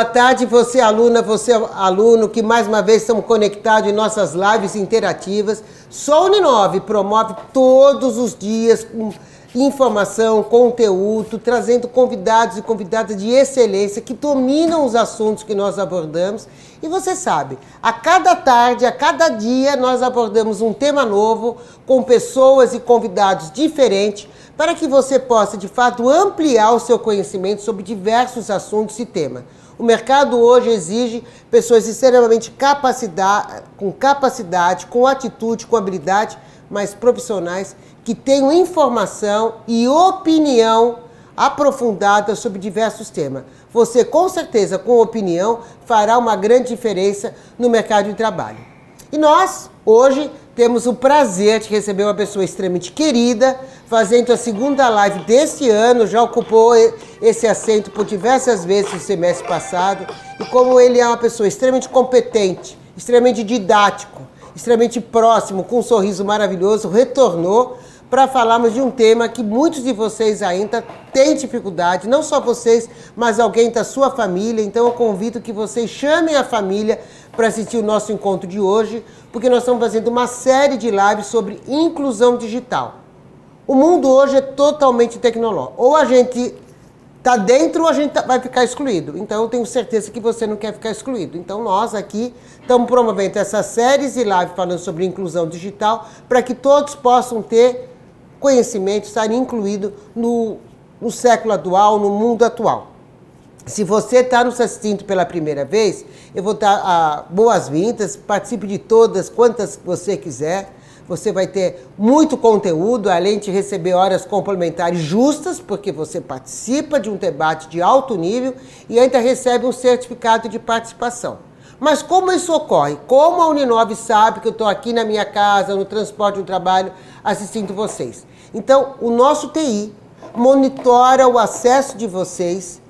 Boa tarde, você aluna, você aluno, que mais uma vez estamos conectados em nossas lives interativas. Só Uni9 promove todos os dias informação, conteúdo, trazendo convidados e convidadas de excelência que dominam os assuntos que nós abordamos. E você sabe, a cada tarde, a cada dia, nós abordamos um tema novo com pessoas e convidados diferentes para que você possa, de fato, ampliar o seu conhecimento sobre diversos assuntos e temas. O mercado hoje exige pessoas extremamente capacidade, com capacidade, com atitude, com habilidade, mas profissionais que tenham informação e opinião aprofundada sobre diversos temas. Você, com certeza, com opinião, fará uma grande diferença no mercado de trabalho. E nós, hoje, temos o prazer de receber uma pessoa extremamente querida, fazendo a segunda live deste ano, já ocupou esse assento por diversas vezes no semestre passado, e como ele é uma pessoa extremamente competente, extremamente didático, extremamente próximo, com um sorriso maravilhoso, retornou para falarmos de um tema que muitos de vocês ainda têm dificuldade, não só vocês, mas alguém da sua família. Então eu convido que vocês chamem a família, para assistir o nosso encontro de hoje, porque nós estamos fazendo uma série de lives sobre inclusão digital. O mundo hoje é totalmente tecnológico. Ou a gente está dentro ou a gente tá, vai ficar excluído. Então eu tenho certeza que você não quer ficar excluído. Então nós aqui estamos promovendo essas séries e lives falando sobre inclusão digital para que todos possam ter conhecimento, estar incluído no, no século atual, no mundo atual. Se você está nos assistindo pela primeira vez, eu vou dar ah, boas-vindas, participe de todas, quantas você quiser. Você vai ter muito conteúdo, além de receber horas complementares justas, porque você participa de um debate de alto nível e ainda recebe um certificado de participação. Mas como isso ocorre? Como a Uninove sabe que eu estou aqui na minha casa, no transporte, do trabalho, assistindo vocês? Então, o nosso TI monitora o acesso de vocês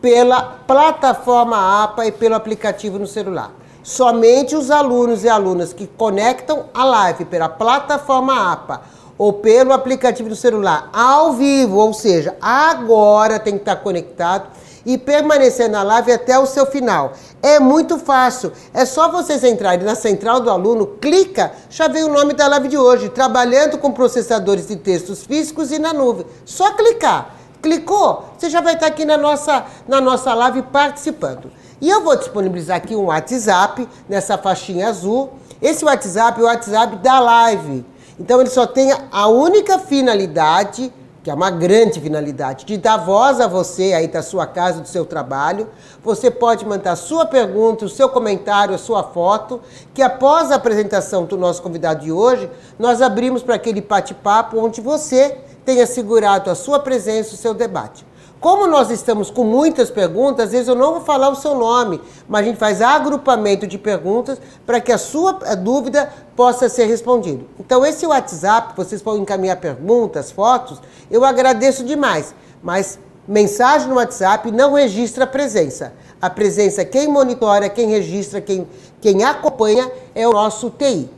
pela plataforma APA e pelo aplicativo no celular. Somente os alunos e alunas que conectam a live pela plataforma APA ou pelo aplicativo do celular ao vivo, ou seja, agora tem que estar conectado e permanecer na live até o seu final. É muito fácil. É só vocês entrarem na central do aluno, clica, já vem o nome da live de hoje, trabalhando com processadores de textos físicos e na nuvem. Só clicar. Clicou? Você já vai estar aqui na nossa, na nossa live participando. E eu vou disponibilizar aqui um WhatsApp nessa faixinha azul. Esse WhatsApp é o WhatsApp da live. Então ele só tem a única finalidade, que é uma grande finalidade, de dar voz a você aí da sua casa, do seu trabalho. Você pode mandar sua pergunta, o seu comentário, a sua foto, que após a apresentação do nosso convidado de hoje, nós abrimos para aquele bate-papo onde você tenha segurado a sua presença, o seu debate. Como nós estamos com muitas perguntas, às vezes eu não vou falar o seu nome, mas a gente faz agrupamento de perguntas para que a sua dúvida possa ser respondida. Então, esse WhatsApp, vocês podem encaminhar perguntas, fotos, eu agradeço demais. Mas mensagem no WhatsApp não registra a presença. A presença, quem monitora, quem registra, quem, quem acompanha é o nosso TI.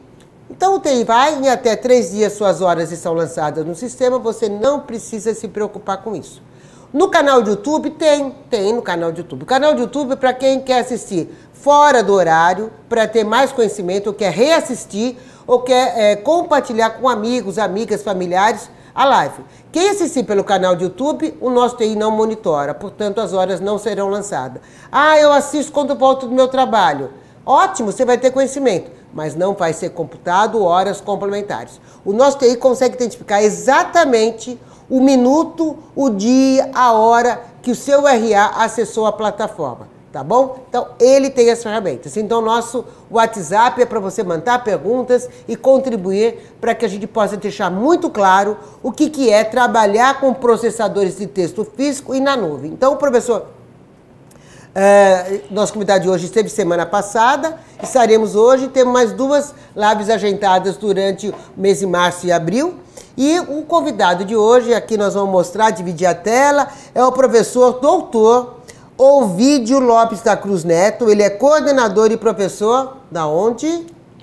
Então, o TI vai, em até três dias suas horas estão lançadas no sistema, você não precisa se preocupar com isso. No canal de YouTube tem, tem no canal de YouTube. O canal do YouTube para quem quer assistir fora do horário, para ter mais conhecimento, ou quer reassistir, ou quer é, compartilhar com amigos, amigas, familiares a live. Quem assistir pelo canal de YouTube, o nosso TI não monitora, portanto as horas não serão lançadas. Ah, eu assisto quando volto do meu trabalho. Ótimo, você vai ter conhecimento, mas não vai ser computado horas complementares. O nosso TI consegue identificar exatamente o minuto, o dia, a hora que o seu RA acessou a plataforma, tá bom? Então ele tem as ferramentas. Então nosso WhatsApp é para você mandar perguntas e contribuir para que a gente possa deixar muito claro o que, que é trabalhar com processadores de texto físico e na nuvem. Então, professor, é, nosso convidado de hoje esteve semana passada, estaremos hoje, temos mais duas lives agendadas durante o mês de março e abril. E o convidado de hoje, aqui nós vamos mostrar, dividir a tela, é o professor doutor Ovidio Lopes da Cruz Neto. Ele é coordenador e professor da onde?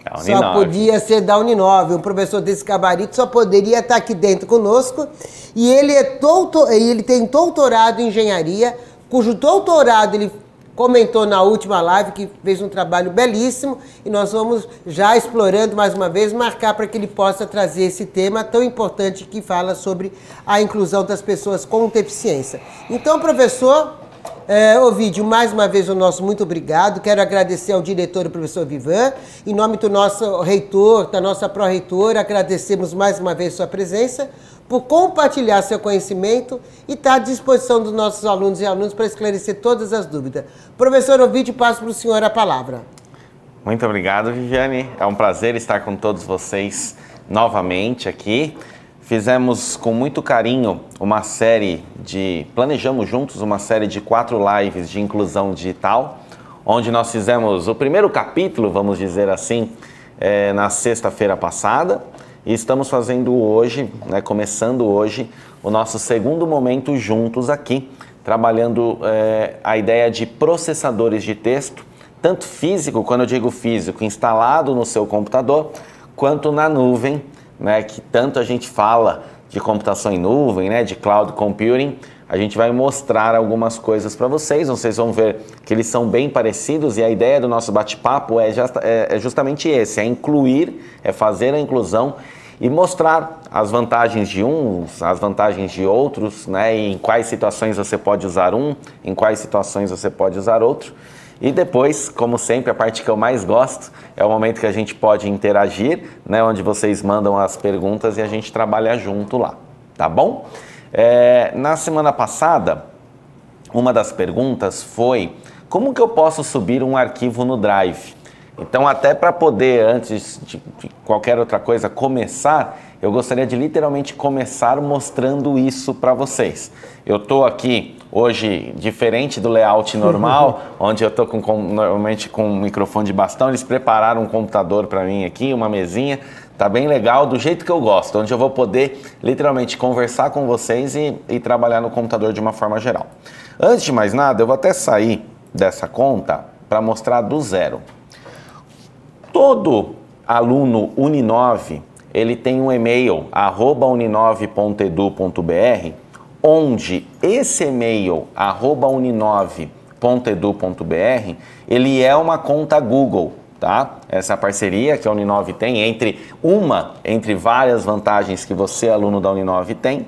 Da Uninove. Só podia ser da Uninove. Um professor desse gabarito só poderia estar aqui dentro conosco. E ele, é doutor, ele tem doutorado em engenharia cujo doutorado ele comentou na última live, que fez um trabalho belíssimo, e nós vamos já explorando mais uma vez, marcar para que ele possa trazer esse tema tão importante que fala sobre a inclusão das pessoas com deficiência. Então, professor, é, Ovidio, mais uma vez o nosso muito obrigado. Quero agradecer ao diretor, o professor Vivan. Em nome do nosso reitor, da nossa pró-reitora, agradecemos mais uma vez sua presença por compartilhar seu conhecimento e estar tá à disposição dos nossos alunos e alunos para esclarecer todas as dúvidas. Professor Ovidio, passo para o senhor a palavra. Muito obrigado, Viviane. É um prazer estar com todos vocês novamente aqui. Fizemos com muito carinho uma série de. Planejamos juntos uma série de quatro lives de inclusão digital, onde nós fizemos o primeiro capítulo, vamos dizer assim, é, na sexta-feira passada. E estamos fazendo hoje, né, começando hoje, o nosso segundo momento juntos aqui, trabalhando é, a ideia de processadores de texto, tanto físico, quando eu digo físico, instalado no seu computador, quanto na nuvem, né, que tanto a gente fala de computação em nuvem, né, de cloud computing, a gente vai mostrar algumas coisas para vocês. Vocês vão ver que eles são bem parecidos e a ideia do nosso bate-papo é, é, é justamente esse: é incluir, é fazer a inclusão e mostrar as vantagens de uns, as vantagens de outros, né? E em quais situações você pode usar um, em quais situações você pode usar outro. E depois, como sempre, a parte que eu mais gosto é o momento que a gente pode interagir, né? Onde vocês mandam as perguntas e a gente trabalha junto lá, tá bom? É, na semana passada, uma das perguntas foi como que eu posso subir um arquivo no Drive? Então, até para poder, antes de qualquer outra coisa, começar, eu gostaria de literalmente começar mostrando isso para vocês. Eu estou aqui hoje diferente do layout normal, onde eu estou com, normalmente com um microfone de bastão. Eles prepararam um computador para mim aqui, uma mesinha. Tá bem legal, do jeito que eu gosto, onde eu vou poder literalmente conversar com vocês e, e trabalhar no computador de uma forma geral. Antes de mais nada, eu vou até sair dessa conta para mostrar do zero. Todo aluno Uninove, ele tem um e-mail, arroba uninove.edu.br, onde esse e-mail, arroba uninove.edu.br, ele é uma conta Google tá? Essa parceria que a Uninove tem entre uma, entre várias vantagens que você, aluno da Uninove, tem,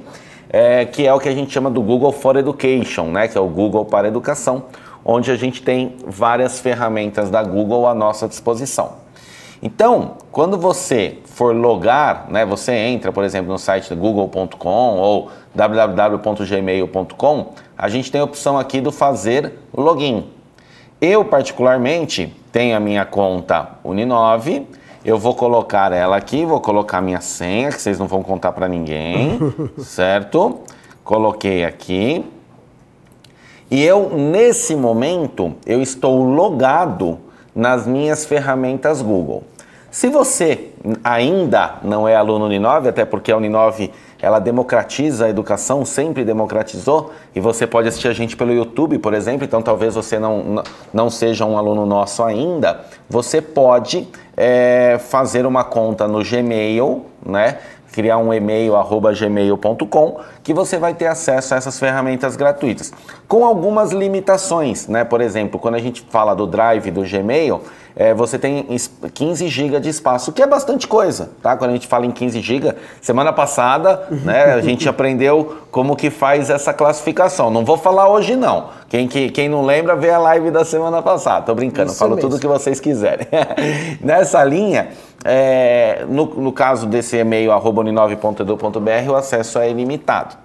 é, que é o que a gente chama do Google for Education, né? Que é o Google para Educação, onde a gente tem várias ferramentas da Google à nossa disposição. Então, quando você for logar, né, você entra, por exemplo, no site google.com ou www.gmail.com, a gente tem a opção aqui do fazer login. Eu, particularmente, tenho a minha conta Uninove. Eu vou colocar ela aqui, vou colocar minha senha, que vocês não vão contar para ninguém, certo? Coloquei aqui. E eu, nesse momento, eu estou logado nas minhas ferramentas Google. Se você ainda não é aluno Uninove, até porque a Uninove ela democratiza a educação, sempre democratizou, e você pode assistir a gente pelo YouTube, por exemplo, então talvez você não, não seja um aluno nosso ainda, você pode é, fazer uma conta no Gmail, né? criar um e-mail arroba gmail.com que você vai ter acesso a essas ferramentas gratuitas com algumas limitações né por exemplo quando a gente fala do Drive do Gmail é, você tem 15 GB de espaço, que é bastante coisa, tá? Quando a gente fala em 15 GB, semana passada, né, a gente aprendeu como que faz essa classificação. Não vou falar hoje não. Quem, que, quem não lembra, vê a live da semana passada. Tô brincando, Isso falo mesmo. tudo que vocês quiserem. Nessa linha, é, no, no caso desse e-mail, arroba uni o acesso é ilimitado.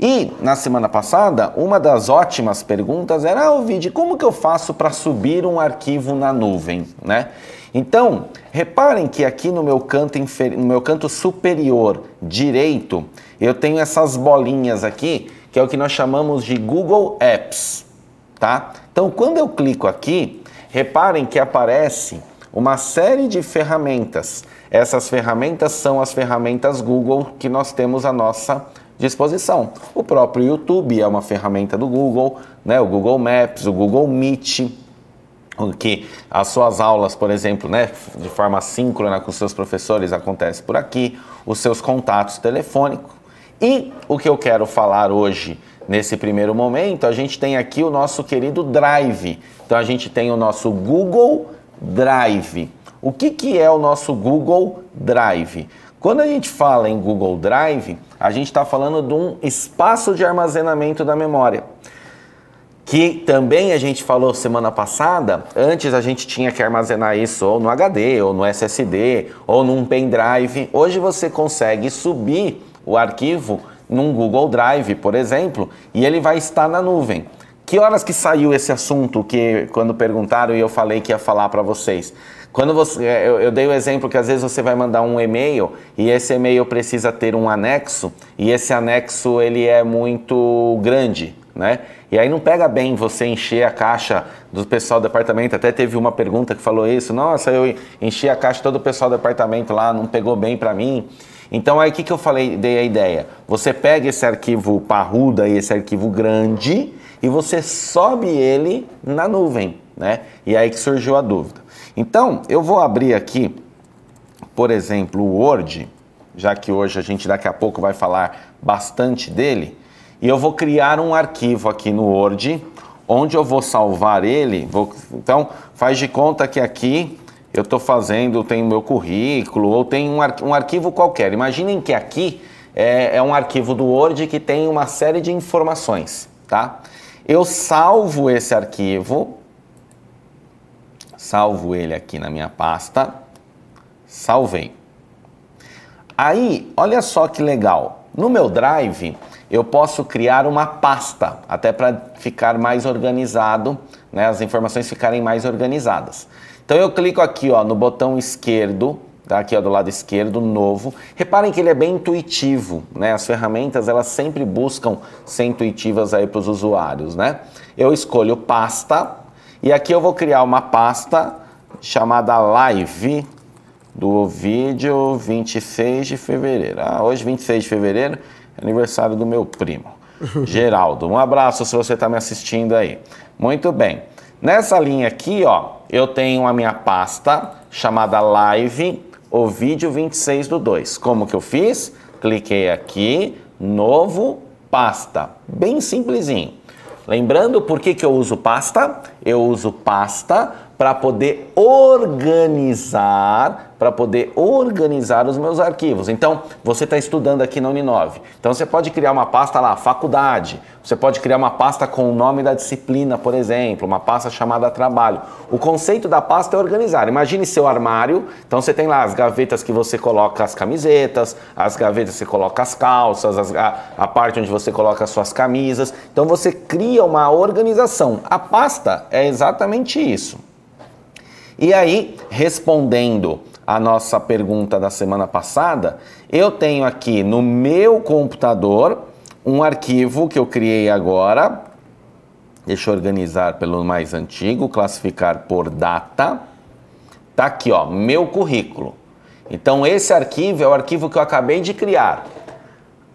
E na semana passada, uma das ótimas perguntas era: ah, Ovid, como que eu faço para subir um arquivo na nuvem? Né? Então, reparem que aqui no meu, canto no meu canto superior direito, eu tenho essas bolinhas aqui, que é o que nós chamamos de Google Apps. Tá? Então, quando eu clico aqui, reparem que aparece uma série de ferramentas. Essas ferramentas são as ferramentas Google que nós temos a nossa disposição. O próprio YouTube é uma ferramenta do Google, né? o Google Maps, o Google Meet, que as suas aulas, por exemplo, né, de forma síncrona com seus professores acontece por aqui, os seus contatos telefônicos. E o que eu quero falar hoje, nesse primeiro momento, a gente tem aqui o nosso querido Drive. Então a gente tem o nosso Google Drive. O que, que é o nosso Google Drive? Quando a gente fala em Google Drive, a gente está falando de um espaço de armazenamento da memória. Que também a gente falou semana passada, antes a gente tinha que armazenar isso ou no HD, ou no SSD, ou num pendrive. Hoje você consegue subir o arquivo num Google Drive, por exemplo, e ele vai estar na nuvem. Que horas que saiu esse assunto que quando perguntaram e eu falei que ia falar para vocês? Quando você, é, eu, eu dei o exemplo que às vezes você vai mandar um e-mail e esse e-mail precisa ter um anexo e esse anexo ele é muito grande, né? E aí não pega bem você encher a caixa do pessoal do apartamento. Até teve uma pergunta que falou isso. Nossa, eu enchi a caixa todo o pessoal do apartamento lá, não pegou bem para mim. Então aí o que, que eu falei, dei a ideia. Você pega esse arquivo parruda e esse arquivo grande e você sobe ele na nuvem, né? E aí que surgiu a dúvida. Então, eu vou abrir aqui, por exemplo, o Word, já que hoje a gente daqui a pouco vai falar bastante dele, e eu vou criar um arquivo aqui no Word, onde eu vou salvar ele. Vou, então, faz de conta que aqui eu estou fazendo, tem meu currículo, ou tem um, um arquivo qualquer. Imaginem que aqui é, é um arquivo do Word que tem uma série de informações, tá? Eu salvo esse arquivo salvo ele aqui na minha pasta, salvei. Aí, olha só que legal, no meu Drive eu posso criar uma pasta, até para ficar mais organizado, né, as informações ficarem mais organizadas. Então eu clico aqui ó, no botão esquerdo, tá aqui ó, do lado esquerdo, novo. Reparem que ele é bem intuitivo, né? As ferramentas elas sempre buscam ser intuitivas aí para os usuários, né? Eu escolho pasta, e aqui eu vou criar uma pasta chamada live do vídeo 26 de fevereiro. Ah, hoje 26 de fevereiro é aniversário do meu primo, Geraldo. Um abraço se você está me assistindo aí. Muito bem. Nessa linha aqui, ó, eu tenho a minha pasta chamada live o vídeo 26 do 2. Como que eu fiz? Cliquei aqui, novo, pasta. Bem simplesinho. Lembrando por que, que eu uso pasta? Eu uso pasta para poder organizar, para poder organizar os meus arquivos. Então, você está estudando aqui na Uni9. Então, você pode criar uma pasta lá, faculdade. Você pode criar uma pasta com o nome da disciplina, por exemplo, uma pasta chamada trabalho. O conceito da pasta é organizar. Imagine seu armário. Então, você tem lá as gavetas que você coloca as camisetas, as gavetas que você coloca as calças, as, a, a parte onde você coloca as suas camisas. Então, você cria uma organização. A pasta é exatamente isso. E aí, respondendo a nossa pergunta da semana passada, eu tenho aqui no meu computador um arquivo que eu criei agora. Deixa eu organizar pelo mais antigo, classificar por data. Tá aqui, ó, meu currículo. Então esse arquivo é o arquivo que eu acabei de criar.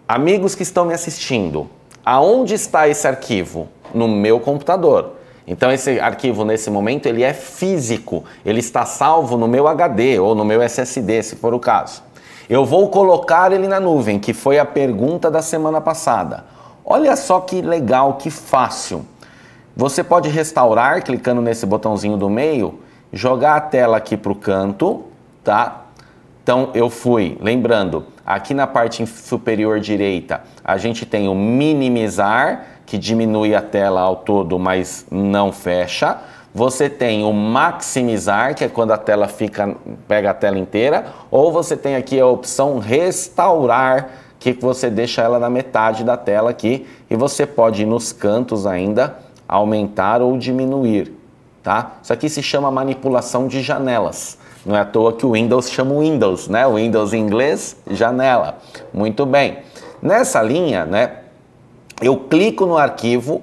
Amigos que estão me assistindo, aonde está esse arquivo? No meu computador. Então esse arquivo nesse momento ele é físico, ele está salvo no meu HD ou no meu SSD, se for o caso. Eu vou colocar ele na nuvem, que foi a pergunta da semana passada. Olha só que legal, que fácil. Você pode restaurar clicando nesse botãozinho do meio, jogar a tela aqui para o canto, tá? Então eu fui, lembrando, aqui na parte superior direita a gente tem o minimizar, que diminui a tela ao todo, mas não fecha. Você tem o maximizar, que é quando a tela fica, pega a tela inteira, ou você tem aqui a opção restaurar, que você deixa ela na metade da tela aqui, e você pode ir nos cantos ainda, aumentar ou diminuir, tá? Isso aqui se chama manipulação de janelas. Não é à toa que o Windows chama o Windows, né? O Windows em inglês, janela. Muito bem. Nessa linha, né, eu clico no arquivo,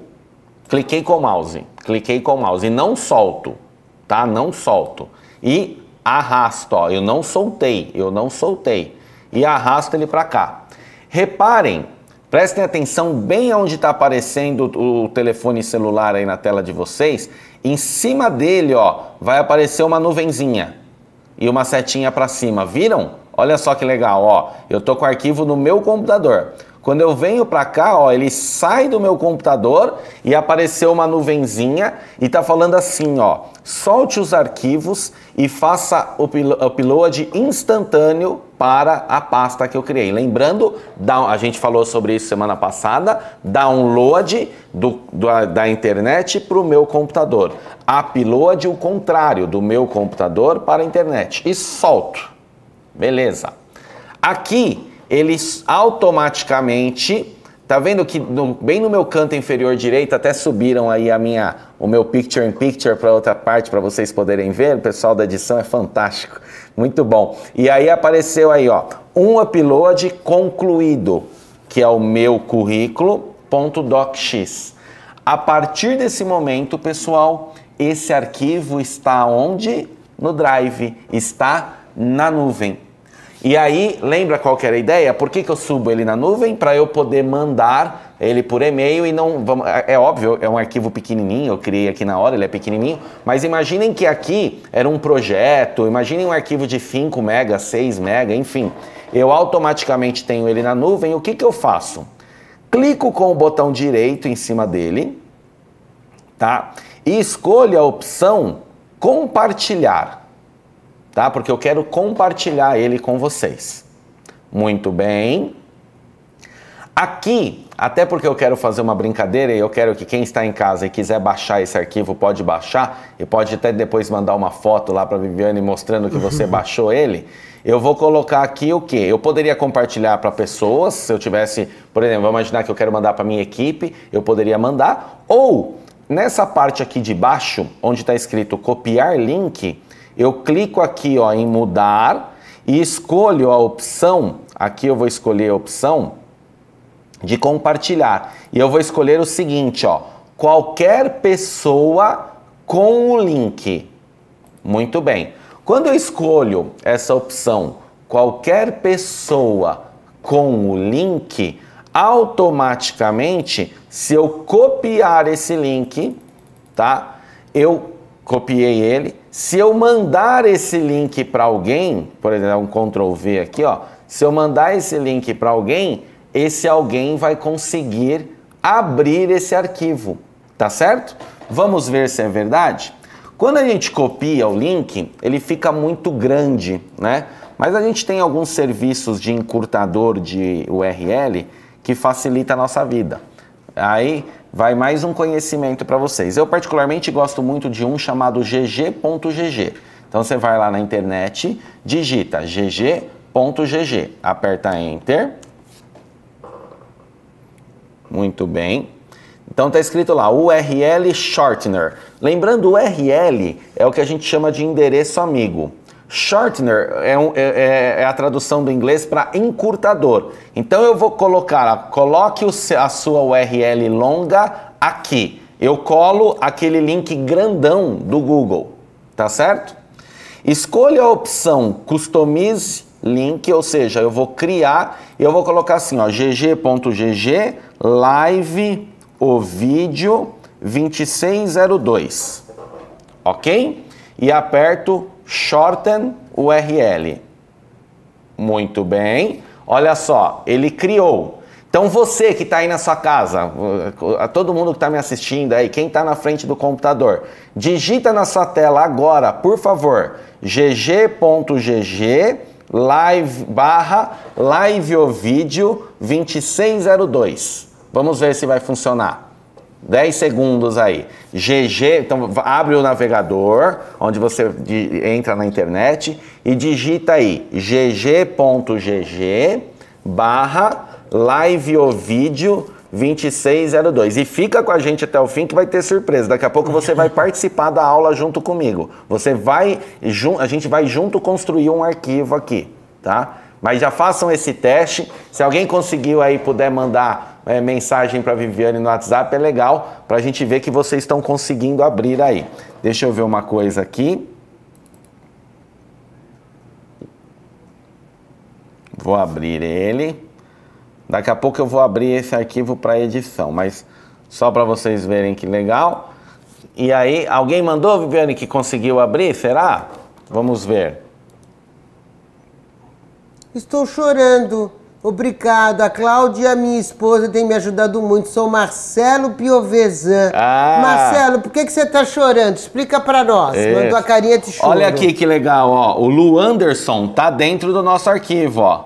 cliquei com o mouse, cliquei com o mouse e não solto, tá? Não solto. E arrasto, ó, eu não soltei, eu não soltei. E arrasto ele para cá. Reparem, prestem atenção bem aonde está aparecendo o telefone celular aí na tela de vocês. Em cima dele, ó, vai aparecer uma nuvenzinha e uma setinha para cima. Viram? Olha só que legal, ó. Eu tô com o arquivo no meu computador. Quando eu venho para cá, ó, ele sai do meu computador e apareceu uma nuvenzinha e tá falando assim, ó, solte os arquivos e faça o upload instantâneo para a pasta que eu criei. Lembrando, a gente falou sobre isso semana passada, download do, do, da internet para o meu computador. Upload o contrário, do meu computador para a internet. E solto. Beleza. Aqui eles automaticamente Tá vendo que no, bem no meu canto inferior direito até subiram aí a minha, o meu picture in picture para outra parte para vocês poderem ver. O pessoal da edição é fantástico, muito bom. E aí apareceu aí ó, um upload concluído, que é o meu currículo .docx. A partir desse momento, pessoal, esse arquivo está onde? No Drive, está na nuvem. E aí, lembra qual era a ideia? Por que, que eu subo ele na nuvem? Para eu poder mandar ele por e-mail e não. Vamos, é, é óbvio, é um arquivo pequenininho, eu criei aqui na hora, ele é pequenininho, mas imaginem que aqui era um projeto, imaginem um arquivo de 5 mega, 6 mega, enfim. Eu automaticamente tenho ele na nuvem, o que, que eu faço? Clico com o botão direito em cima dele, tá? E escolho a opção compartilhar tá? Porque eu quero compartilhar ele com vocês. Muito bem. Aqui, até porque eu quero fazer uma brincadeira e eu quero que quem está em casa e quiser baixar esse arquivo pode baixar e pode até depois mandar uma foto lá para Viviane mostrando que você baixou ele. Eu vou colocar aqui o que? Eu poderia compartilhar para pessoas, se eu tivesse, por exemplo, vamos imaginar que eu quero mandar para minha equipe, eu poderia mandar. Ou nessa parte aqui de baixo, onde está escrito copiar link, eu clico aqui ó, em mudar e escolho a opção, aqui eu vou escolher a opção de compartilhar. E eu vou escolher o seguinte, ó, qualquer pessoa com o link. Muito bem. Quando eu escolho essa opção, qualquer pessoa com o link, automaticamente, se eu copiar esse link, tá? Eu copiei ele. Se eu mandar esse link para alguém, por exemplo, um Ctrl V aqui, ó, se eu mandar esse link para alguém, esse alguém vai conseguir abrir esse arquivo, tá certo? Vamos ver se é verdade? Quando a gente copia o link, ele fica muito grande, né? Mas a gente tem alguns serviços de encurtador de URL que facilita a nossa vida. Aí vai mais um conhecimento para vocês. Eu particularmente gosto muito de um chamado gg.gg. Então você vai lá na internet, digita gg.gg, aperta enter. Muito bem. Então está escrito lá, URL Shortener. Lembrando, URL é o que a gente chama de endereço amigo. Shortener é, um, é, é, é, a tradução do inglês para encurtador. Então eu vou colocar, coloque a sua URL longa aqui. Eu colo aquele link grandão do Google, tá certo? Escolha a opção Customize Link, ou seja, eu vou criar, eu vou colocar assim, ó, gg.gg live o vídeo 2602, ok? E aperto shorten URL. Muito bem. Olha só, ele criou. Então você que está aí na sua casa, todo mundo que está me assistindo aí, quem está na frente do computador, digita na sua tela agora, por favor, gg.gg live barra live o vídeo 2602. Vamos ver se vai funcionar. 10 segundos aí. GG, então abre o navegador, onde você de, entra na internet e digita aí gg.gg barra live o vídeo 2602. E fica com a gente até o fim que vai ter surpresa. Daqui a pouco você vai participar da aula junto comigo. Você vai, a gente vai junto construir um arquivo aqui, tá? Mas já façam esse teste. Se alguém conseguiu aí, puder mandar é, mensagem para Viviane no WhatsApp é legal para a gente ver que vocês estão conseguindo abrir aí. Deixa eu ver uma coisa aqui. Vou abrir ele. Daqui a pouco eu vou abrir esse arquivo para edição, mas só para vocês verem que legal. E aí, alguém mandou, Viviane, que conseguiu abrir? Será? Vamos ver. Estou chorando. Obrigado, a Cláudia, minha esposa, tem me ajudado muito. Sou Marcelo Piovesan. Ah. Marcelo, por que, que você está chorando? Explica para nós. É. Mandou a carinha de choro. Olha aqui que legal, ó. O Lu Anderson tá dentro do nosso arquivo, ó.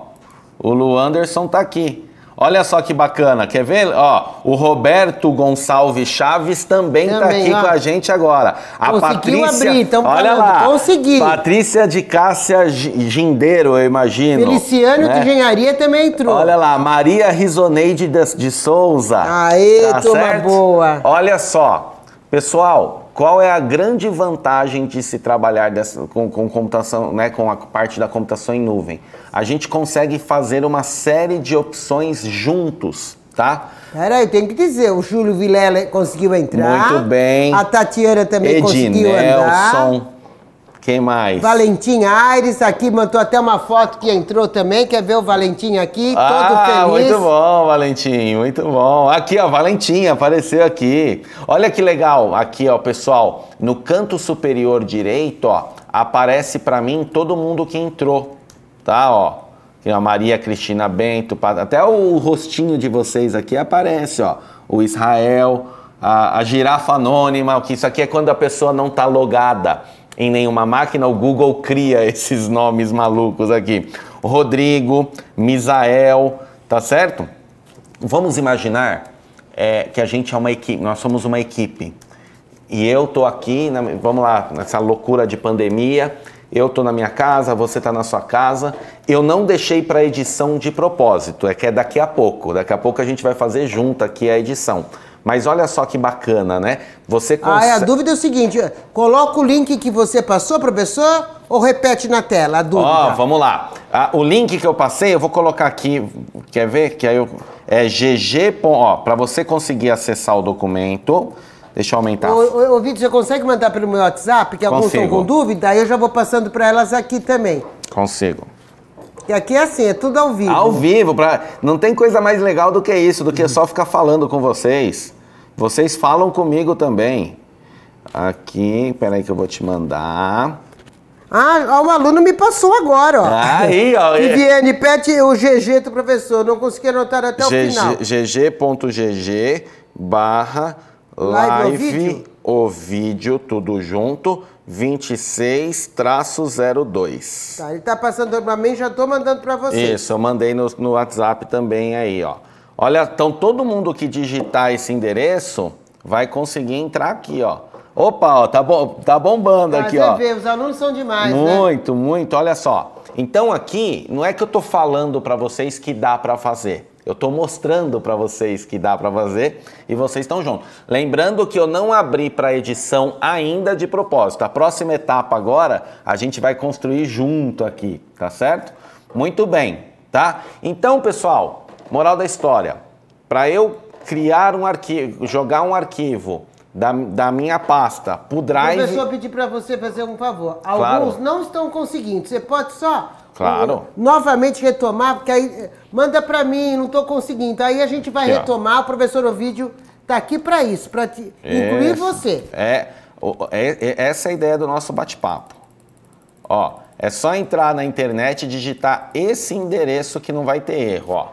O Lu Anderson tá aqui. Olha só que bacana, quer ver? Ó, o Roberto Gonçalves Chaves também, tá também tá aqui ó. com a gente agora. A Conseguiu Patrícia, abrir, então olha lá, consegui. Patrícia de Cássia Gindeiro, eu imagino. Feliciano né? de Engenharia também entrou. Olha lá, Maria Risoneide de, de Souza. Aê, tá turma boa. Olha só, pessoal, qual é a grande vantagem de se trabalhar dessa, com, com, computação, né, com a parte da computação em nuvem? A gente consegue fazer uma série de opções juntos, tá? Peraí, eu tenho que dizer, o Júlio Vilela conseguiu entrar. Muito bem. A Tatiana também entrar. conseguiu Nelson. Quem mais? Valentim Aires aqui mandou até uma foto que entrou também. Quer ver o Valentim aqui? Ah, todo feliz. Muito bom, Valentim, muito bom. Aqui, ó, Valentim apareceu aqui. Olha que legal, aqui, ó, pessoal, no canto superior direito, ó, aparece para mim todo mundo que entrou, tá, ó. a Maria Cristina Bento, até o rostinho de vocês aqui aparece, ó. O Israel, a, a girafa anônima, que isso aqui é quando a pessoa não tá logada em nenhuma máquina, o Google cria esses nomes malucos aqui. Rodrigo, Misael, tá certo? Vamos imaginar é, que a gente é uma equipe, nós somos uma equipe. E eu tô aqui, na, vamos lá, nessa loucura de pandemia, eu tô na minha casa, você tá na sua casa. Eu não deixei para edição de propósito, é que é daqui a pouco. Daqui a pouco a gente vai fazer junto aqui a edição. Mas olha só que bacana, né? Você consegue... Ah, é, a dúvida é o seguinte, eh, coloca o link que você passou, professor, ou repete na tela a dúvida? Ó, oh, vamos lá. Ah, o link que eu passei, eu vou colocar aqui, quer ver? Que aí eu... É gg. Ó, para você conseguir acessar o documento, Deixa eu aumentar. Ô, ô, Vitor, você consegue mandar pelo meu WhatsApp? Que alguns estão com dúvida, aí eu já vou passando para elas aqui também. Consigo. E aqui é assim, é tudo ao vivo. Ao vivo, pra... não tem coisa mais legal do que isso, do que só ficar falando com vocês. Vocês falam comigo também. Aqui, peraí que eu vou te mandar. Ah, o aluno me passou agora, ó. Aí, ó. Viviane, é. pede o GG do professor, não consegui anotar até o G final. GG.gg barra live, live o vídeo, tudo junto, 26-02. Tá, ele tá passando pra mim, já tô mandando pra você. Isso, eu mandei no, no WhatsApp também aí, ó. Olha, então todo mundo que digitar esse endereço vai conseguir entrar aqui, ó. Opa, ó, tá, bom, tá bombando Mas aqui, ó. Ver, os alunos são demais, né? Muito, né? muito, olha só. Então aqui, não é que eu tô falando para vocês que dá para fazer. Eu estou mostrando para vocês que dá para fazer e vocês estão juntos. Lembrando que eu não abri para edição ainda de propósito. A próxima etapa agora a gente vai construir junto aqui, tá certo? Muito bem, tá? Então, pessoal, Moral da história: para eu criar um arquivo, jogar um arquivo da, da minha pasta pro Drive. Professor, eu pedir para você fazer um favor. Alguns claro. não estão conseguindo. Você pode só Claro. Um, novamente retomar, porque aí eh, manda para mim, não estou conseguindo. Aí a gente vai aqui, retomar, ó. o professor Ovidio está aqui para isso, para incluir você. É, é, é, essa é a ideia do nosso bate-papo. Ó, é só entrar na internet e digitar esse endereço que não vai ter erro, ó.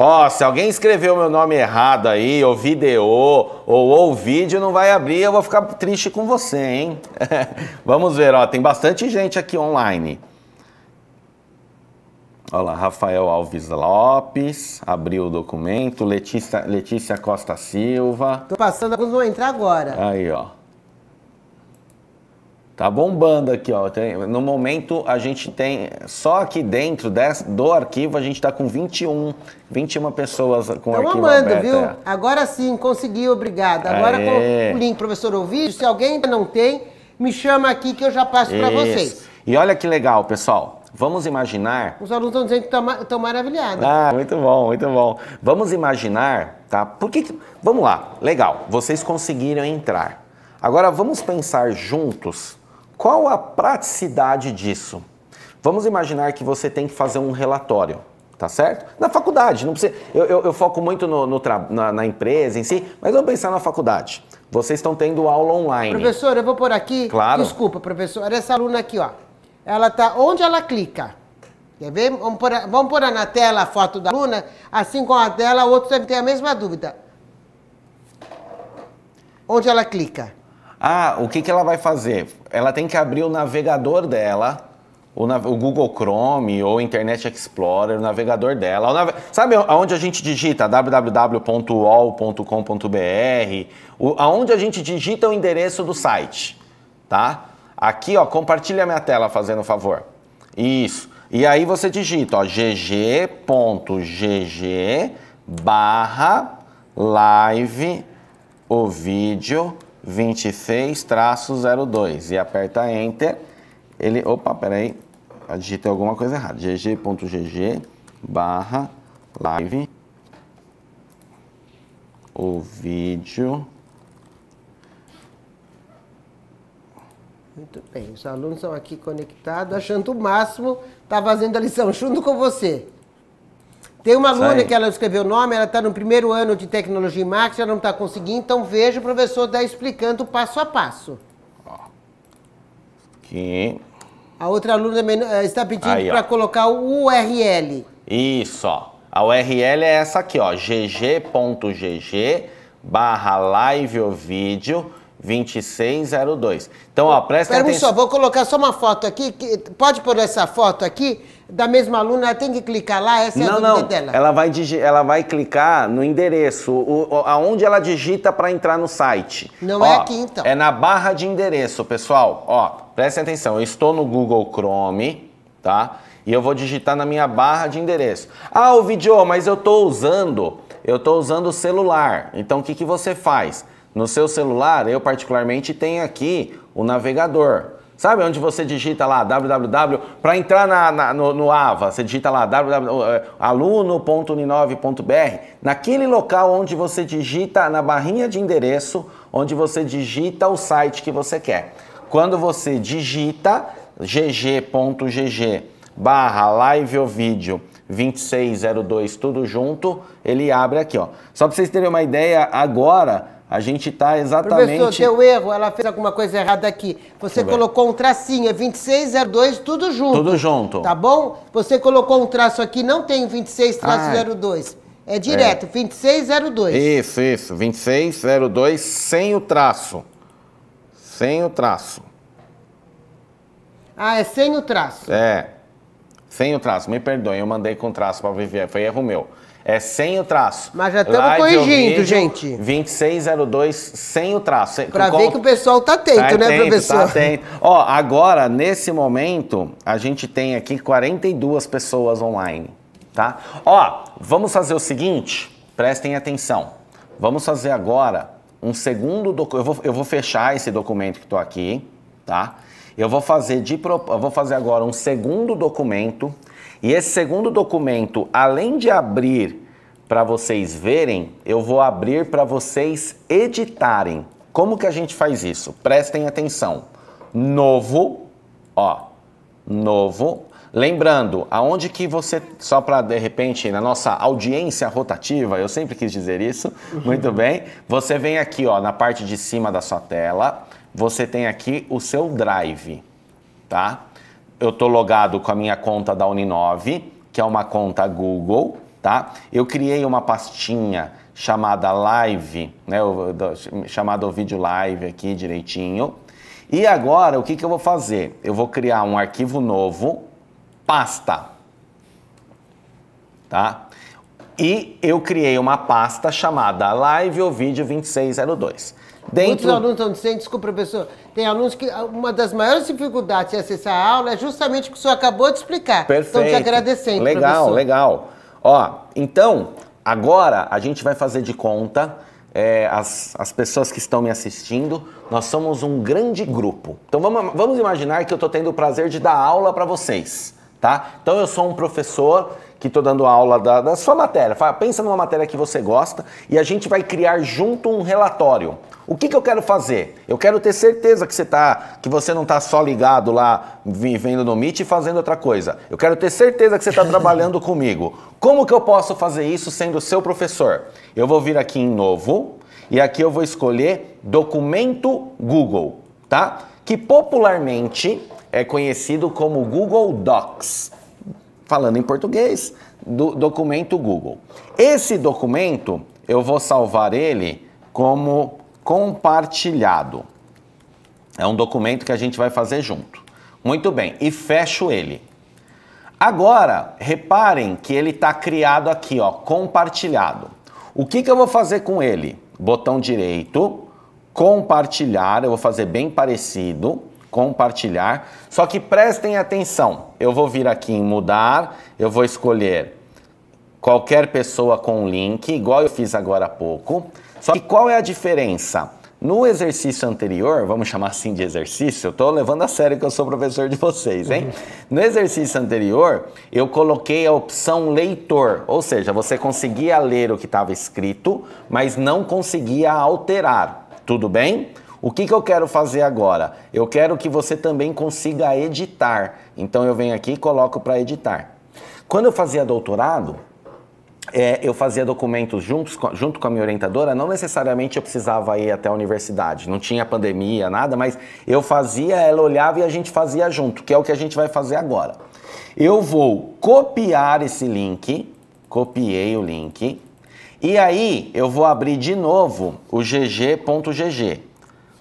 Ó, oh, se alguém escreveu meu nome errado aí, ou video, ou o vídeo, não vai abrir, eu vou ficar triste com você, hein? Vamos ver, ó, tem bastante gente aqui online. Olha lá, Rafael Alves Lopes, abriu o documento, Letícia, Letícia Costa Silva. Tô passando, mas vou entrar agora. Aí, ó. Tá bombando aqui, ó. Tem, no momento a gente tem só aqui dentro do arquivo a gente tá com 21, 21 pessoas com então arquivo amando, aberto, viu? É. Agora sim, consegui, obrigado. Agora Aê. com o link professor Ovidio, se alguém ainda não tem, me chama aqui que eu já passo para vocês. E olha que legal, pessoal. Vamos imaginar. Os alunos estão dizendo que estão, estão maravilhados. Ah, muito bom, muito bom. Vamos imaginar, tá? Por que, que... Vamos lá, legal. Vocês conseguiram entrar. Agora vamos pensar juntos qual a praticidade disso? Vamos imaginar que você tem que fazer um relatório, tá certo? Na faculdade, não precisa. Eu, eu, eu foco muito no, no na, na, empresa em si, mas vamos pensar na faculdade. Vocês estão tendo aula online. Professor, eu vou por aqui. Claro. Desculpa, professor. Essa aluna aqui, ó. Ela tá. Onde ela clica? Quer ver? Vamos pôr, vamos pôr na tela a foto da aluna, assim como a dela, o outro deve ter a mesma dúvida. Onde ela clica? Ah, o que, que ela vai fazer? Ela tem que abrir o navegador dela, o, nav o Google Chrome ou Internet Explorer, o navegador dela. O Sabe aonde a gente digita? www.ol.com.br, aonde a gente digita o endereço do site, tá? Aqui, ó, compartilha minha tela fazendo favor. Isso. E aí você digita, ó, gg.gg barra live o vídeo 26-02 e aperta Enter, ele, opa, peraí, digitei alguma coisa errada, gg.gg barra live, o vídeo... Muito bem, os alunos estão aqui conectados, achando o máximo, está fazendo a lição junto com você. Tem uma aluna que ela escreveu o nome, ela está no primeiro ano de tecnologia em marketing, ela não está conseguindo, então veja o professor está explicando passo a passo. Aqui. A outra aluna eh, está pedindo para colocar o URL. Isso, ó. A URL é essa aqui, ó, gg.gg barra live ou vídeo 2602. Então, ó, presta Pera atenção. Peraí, só, vou colocar só uma foto aqui. Pode pôr essa foto aqui? da mesma aluna, ela tem que clicar lá, essa é não, a dúvida não. dela. Ela vai, ela vai clicar no endereço, o, o, aonde ela digita para entrar no site. Não é ó, é aqui então. É na barra de endereço, pessoal. Ó, prestem atenção, eu estou no Google Chrome, tá? E eu vou digitar na minha barra de endereço. Ah, o vídeo, mas eu estou usando, eu estou usando o celular. Então o que, que você faz? No seu celular, eu particularmente tenho aqui o navegador. Sabe onde você digita lá www, para entrar na, na, no, no, AVA, você digita lá www.aluno.uninove.br, eh, naquele local onde você digita, na barrinha de endereço, onde você digita o site que você quer. Quando você digita gg.gg barra live ou vídeo 2602 tudo junto, ele abre aqui, ó. Só para vocês terem uma ideia, agora a gente está exatamente. Professor, seu erro, ela fez alguma coisa errada aqui. Você Tudo colocou bem. um tracinho, é 2602, tudo junto. Tudo junto. Tá bom? Você colocou um traço aqui, não tem 26 traço ah, 02. É direto, é. 2602. Isso, isso. 2602 sem o traço. Sem o traço. Ah, é sem o traço. É. Sem o traço, me perdoem, eu mandei com traço para Viviane, foi erro meu. É sem o traço. Mas já estamos corrigindo, gente. 2602 sem o traço. Para ver que o pessoal tá atento, tá né, atento, professor? Tá atento. Ó, agora, nesse momento, a gente tem aqui 42 pessoas online, tá? Ó, vamos fazer o seguinte, prestem atenção. Vamos fazer agora um segundo documento. Eu vou, eu vou fechar esse documento que estou aqui, tá? Eu vou fazer de eu vou fazer agora um segundo documento e esse segundo documento, além de abrir para vocês verem, eu vou abrir para vocês editarem. Como que a gente faz isso? Prestem atenção. Novo, ó, novo. Lembrando, aonde que você, só para de repente, na nossa audiência rotativa, eu sempre quis dizer isso, uhum. muito bem, você vem aqui ó, na parte de cima da sua tela, você tem aqui o seu Drive, tá? Eu estou logado com a minha conta da Uninove, que é uma conta Google, tá? Eu criei uma pastinha chamada Live, né? Chamada o vídeo Live aqui direitinho. E agora, o que, que eu vou fazer? Eu vou criar um arquivo novo, pasta, tá? E eu criei uma pasta chamada Live ou Vídeo 2602. Dentro... Muitos alunos estão dizendo, desculpa, professor, tem alunos que uma das maiores dificuldades de acessar a aula é justamente o que o senhor acabou de explicar. Então, Perfeito. Então, te agradecendo, Legal, professor. legal. Ó, então, agora a gente vai fazer de conta, é, as, as pessoas que estão me assistindo, nós somos um grande grupo. Então, vamos, vamos imaginar que eu estou tendo o prazer de dar aula para vocês, tá? Então, eu sou um professor que estou dando aula da, da sua matéria. Fala, pensa numa matéria que você gosta e a gente vai criar junto um relatório. O que, que eu quero fazer? Eu quero ter certeza que você tá, que você não está só ligado lá, vivendo no Meet e fazendo outra coisa. Eu quero ter certeza que você está trabalhando comigo. Como que eu posso fazer isso sendo seu professor? Eu vou vir aqui em novo e aqui eu vou escolher documento Google, tá? Que popularmente é conhecido como Google Docs falando em português, do documento Google. Esse documento, eu vou salvar ele como compartilhado. É um documento que a gente vai fazer junto. Muito bem, e fecho ele. Agora, reparem que ele está criado aqui, ó, compartilhado. O que, que eu vou fazer com ele? Botão direito, compartilhar, eu vou fazer bem parecido compartilhar. Só que prestem atenção, eu vou vir aqui em mudar, eu vou escolher qualquer pessoa com um link, igual eu fiz agora há pouco. Só que qual é a diferença? No exercício anterior, vamos chamar assim de exercício, eu estou levando a sério que eu sou professor de vocês, hein? Uhum. No exercício anterior, eu coloquei a opção leitor, ou seja, você conseguia ler o que estava escrito, mas não conseguia alterar. Tudo bem? O que, que eu quero fazer agora? Eu quero que você também consiga editar. Então eu venho aqui e coloco para editar. Quando eu fazia doutorado, é, eu fazia documentos junto com a minha orientadora, não necessariamente eu precisava ir até a universidade, não tinha pandemia, nada, mas eu fazia, ela olhava e a gente fazia junto, que é o que a gente vai fazer agora. Eu vou copiar esse link, copiei o link, e aí eu vou abrir de novo o gg.gg. .gg.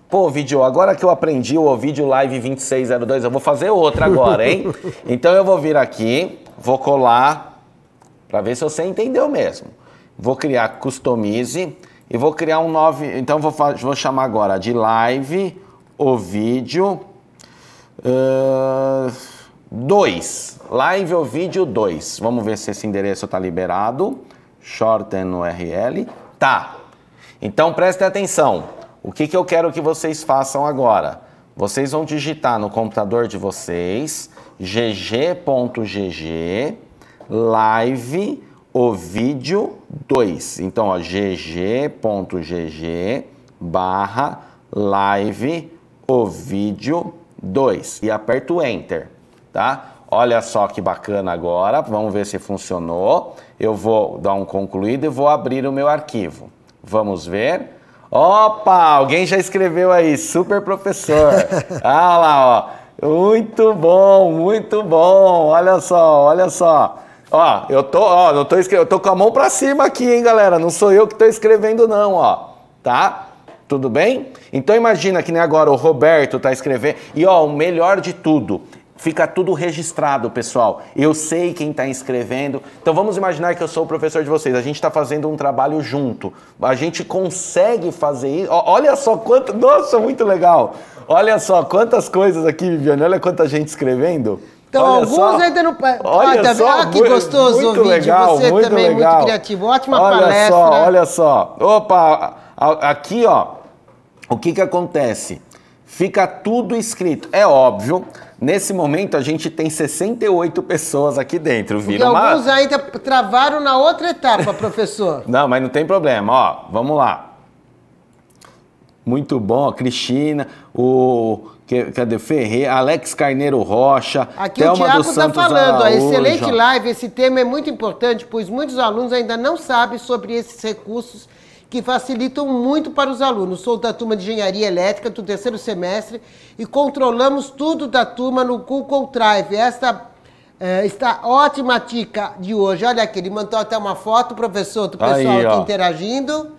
Pô, vídeo, agora que eu aprendi o vídeo live 2602, eu vou fazer outra agora, hein? então eu vou vir aqui, vou colar, para ver se você entendeu mesmo. Vou criar customize e vou criar um novo. Então vou, vou chamar agora de live o vídeo 2. Uh, live o vídeo 2. Vamos ver se esse endereço está liberado. Shorten URL. Tá. Então preste atenção. O que, que eu quero que vocês façam agora? Vocês vão digitar no computador de vocês gg.gg live o vídeo 2. Então, gg.gg barra live o vídeo 2 e aperto enter, tá? Olha só que bacana agora, vamos ver se funcionou. Eu vou dar um concluído e vou abrir o meu arquivo. Vamos ver. Opa, alguém já escreveu aí, super professor. ah lá, ó. Muito bom, muito bom. Olha só, olha só. Ó, eu tô, ó, não tô escrevendo, eu tô com a mão para cima aqui, hein, galera. Não sou eu que tô escrevendo não, ó. Tá? Tudo bem? Então imagina que nem agora o Roberto tá escrevendo. E ó, o melhor de tudo, Fica tudo registrado, pessoal. Eu sei quem está escrevendo. Então vamos imaginar que eu sou o professor de vocês. A gente está fazendo um trabalho junto. A gente consegue fazer isso. Olha só quanto. Nossa, muito legal. Olha só quantas coisas aqui, Viviane. Olha quanta gente escrevendo. Então, olha alguns só, ainda não. Olha ah, tá... só, ah, que gostoso o legal, Você muito também legal. muito criativo. Ótima olha palestra. Olha só, olha só. Opa, aqui, ó. O que que acontece? Fica tudo escrito. É óbvio, nesse momento a gente tem 68 pessoas aqui dentro, viu? E alguns ainda travaram na outra etapa, professor. não, mas não tem problema, ó, vamos lá. Muito bom, a Cristina, o Cadê? Ferreira, Alex Carneiro Rocha. Aqui Thelma o Tiago está falando, a excelente live. Esse tema é muito importante, pois muitos alunos ainda não sabem sobre esses recursos que facilitam muito para os alunos. Sou da turma de Engenharia Elétrica do terceiro semestre e controlamos tudo da turma no Google Drive. Esta é, está ótima dica de hoje. Olha aqui, ele mandou até uma foto, professor, do pessoal Aí, aqui interagindo.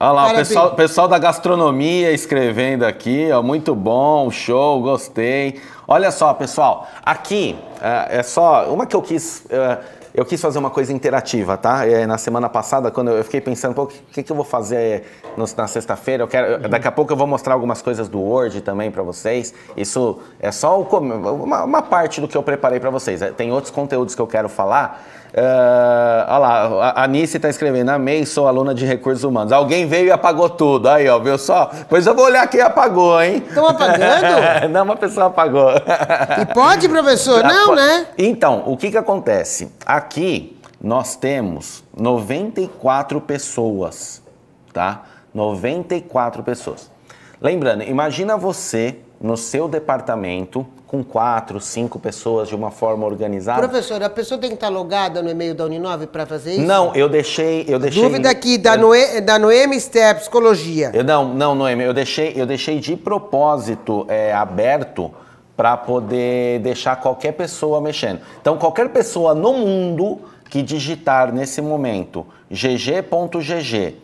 Olha lá, o pessoal, pessoal da gastronomia escrevendo aqui, ó, muito bom, show, gostei. Olha só, pessoal, aqui é, é só uma que eu quis... É, eu quis fazer uma coisa interativa, tá? É, na semana passada, quando eu fiquei pensando, pô, o que, que eu vou fazer no, na sexta-feira? Eu quero, uhum. Daqui a pouco eu vou mostrar algumas coisas do Word também para vocês. Isso é só o, uma, uma, parte do que eu preparei para vocês. É, tem outros conteúdos que eu quero falar, Uh, lá, a Anice está escrevendo, amei, sou aluna de recursos humanos. Alguém veio e apagou tudo. Aí, ó, viu só? Pois eu vou olhar quem apagou, hein? Estão apagando? não, uma pessoa apagou. E pode, professor? não, né? Então, o que, que acontece? Aqui nós temos 94 pessoas, tá? 94 pessoas. Lembrando, imagina você no seu departamento com quatro, cinco pessoas de uma forma organizada. Professor, a pessoa tem que estar logada no e-mail da Uninove para fazer isso? Não, eu deixei, eu deixei. Dúvida aqui da, eu... Noe, da Noemi Step, psicologia. Eu, não, não, Noemi, eu deixei, eu deixei de propósito é, aberto para poder deixar qualquer pessoa mexendo. Então, qualquer pessoa no mundo que digitar nesse momento gg.gg .gg,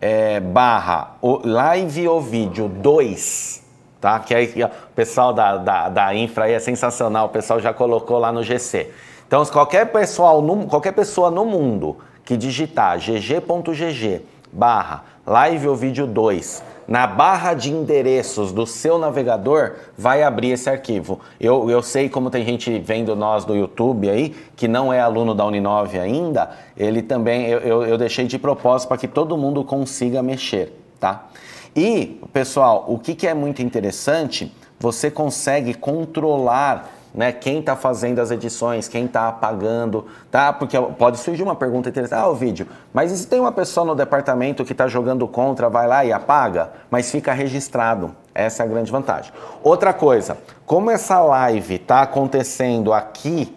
é, barra live ou vídeo 2 tá? Que aí o pessoal da, da, da infra aí é sensacional, o pessoal já colocou lá no GC. Então, qualquer, pessoal no, qualquer pessoa no mundo que digitar gg.gg barra live ou vídeo 2 na barra de endereços do seu navegador vai abrir esse arquivo. Eu, eu sei como tem gente vendo nós do YouTube aí, que não é aluno da Uninove ainda, ele também, eu, eu, eu deixei de propósito para que todo mundo consiga mexer, tá? E, pessoal, o que, que é muito interessante, você consegue controlar né, quem está fazendo as edições, quem está apagando, tá? Porque pode surgir uma pergunta interessante, ah, o vídeo, mas e se tem uma pessoa no departamento que está jogando contra, vai lá e apaga, mas fica registrado. Essa é a grande vantagem. Outra coisa, como essa live está acontecendo aqui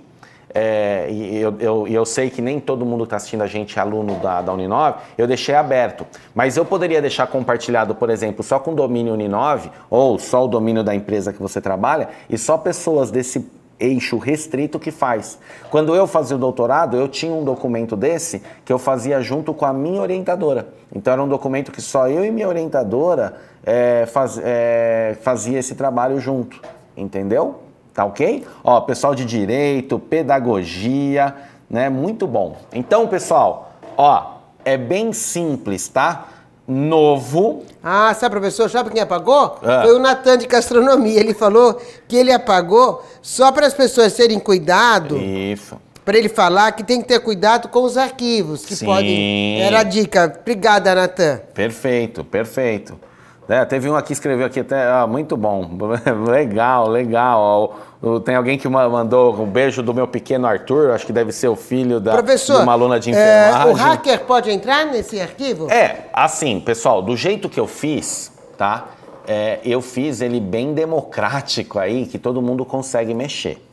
é, e eu, eu, eu, sei que nem todo mundo que está assistindo a gente é aluno da, da Uninove, eu deixei aberto. Mas eu poderia deixar compartilhado, por exemplo, só com o domínio Uninove, ou só o domínio da empresa que você trabalha, e só pessoas desse eixo restrito que faz. Quando eu fazia o doutorado, eu tinha um documento desse que eu fazia junto com a minha orientadora. Então era um documento que só eu e minha orientadora é, faz, é, fazia esse trabalho junto, entendeu? tá ok? Ó, pessoal de direito, pedagogia, né? Muito bom. Então, pessoal, ó, é bem simples, tá? Novo. Ah, sabe, professor, sabe quem apagou? Ah. Foi o Natan de gastronomia. Ele falou que ele apagou só para as pessoas serem cuidado. Isso para ele falar que tem que ter cuidado com os arquivos que Sim. podem. Era a dica. Obrigada, Natan. Perfeito, perfeito. É, teve um aqui que escreveu aqui até, ah, muito bom, legal, legal. Tem alguém que mandou um beijo do meu pequeno Arthur, acho que deve ser o filho da de uma aluna de enfermagem. É, o hacker pode entrar nesse arquivo? É, assim, pessoal, do jeito que eu fiz, tá? É, eu fiz ele bem democrático aí, que todo mundo consegue mexer.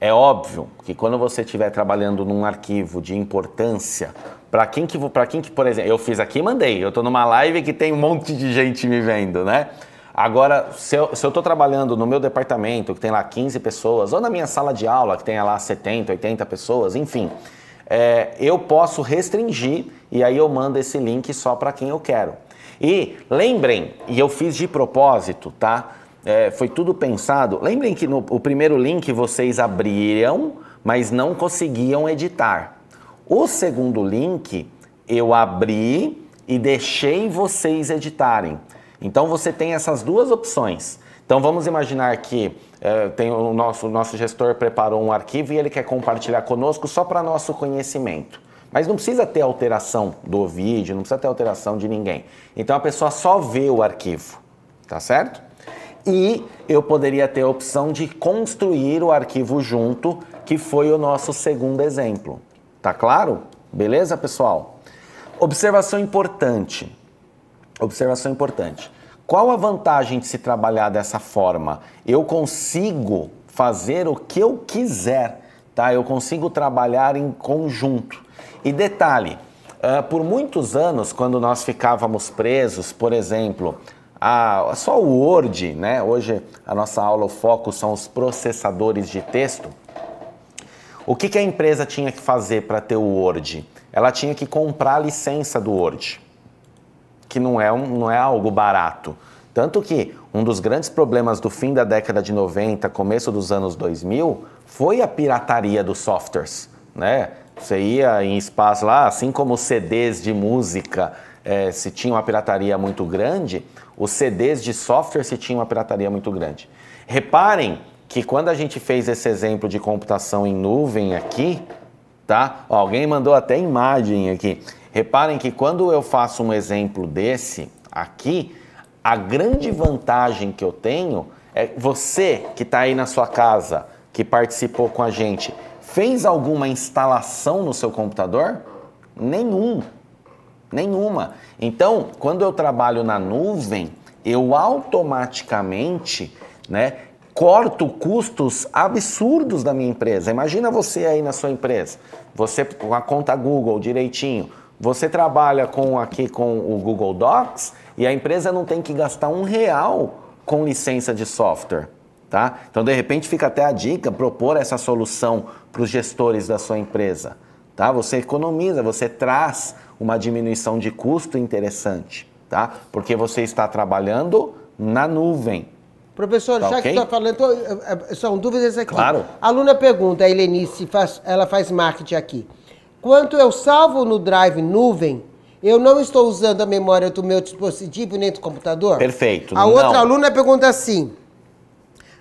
É óbvio que quando você estiver trabalhando num arquivo de importância, para quem que, para quem que, por exemplo, eu fiz aqui, mandei. Eu estou numa live que tem um monte de gente me vendo, né? Agora, se eu estou trabalhando no meu departamento, que tem lá 15 pessoas, ou na minha sala de aula, que tem lá 70, 80 pessoas, enfim, é, eu posso restringir e aí eu mando esse link só para quem eu quero. E lembrem, e eu fiz de propósito, tá? É, foi tudo pensado. Lembrem que no, o primeiro link vocês abriram, mas não conseguiam editar. O segundo link eu abri e deixei vocês editarem. Então você tem essas duas opções. Então vamos imaginar que eh, tem o nosso, o nosso gestor preparou um arquivo e ele quer compartilhar conosco só para nosso conhecimento. Mas não precisa ter alteração do vídeo, não precisa ter alteração de ninguém. Então a pessoa só vê o arquivo, tá certo? E eu poderia ter a opção de construir o arquivo junto, que foi o nosso segundo exemplo. Tá claro? Beleza, pessoal? Observação importante. Observação importante. Qual a vantagem de se trabalhar dessa forma? Eu consigo fazer o que eu quiser, tá? Eu consigo trabalhar em conjunto. E detalhe, uh, por muitos anos, quando nós ficávamos presos, por exemplo, a, só o Word, né? Hoje a nossa aula, o foco são os processadores de texto o que, que a empresa tinha que fazer para ter o Word? Ela tinha que comprar a licença do Word, que não é, um, não é algo barato. Tanto que um dos grandes problemas do fim da década de 90, começo dos anos 2000, foi a pirataria dos softwares. Né? Você ia em espaço lá, assim como CDs de música, é, se tinha uma pirataria muito grande, os CDs de software se tinha uma pirataria muito grande. Reparem que quando a gente fez esse exemplo de computação em nuvem aqui, tá? Ó, alguém mandou até imagem aqui. Reparem que quando eu faço um exemplo desse aqui, a grande vantagem que eu tenho é você que está aí na sua casa, que participou com a gente, fez alguma instalação no seu computador? Nenhum. Nenhuma. Então, quando eu trabalho na nuvem, eu automaticamente né, corto custos absurdos da minha empresa. Imagina você aí na sua empresa, você com a conta Google direitinho, você trabalha com aqui com o Google Docs e a empresa não tem que gastar um real com licença de software. Tá? Então, de repente, fica até a dica propor essa solução para os gestores da sua empresa. Tá? Você economiza, você traz uma diminuição de custo interessante, tá? porque você está trabalhando na nuvem. Professor, tá já okay? que está falando, então, é, é, são dúvidas aqui. Claro. A aluna pergunta, a Helenice, faz, ela faz marketing aqui. Quanto eu salvo no Drive Nuvem, eu não estou usando a memória do meu dispositivo nem do computador? Perfeito. A não. outra aluna pergunta assim: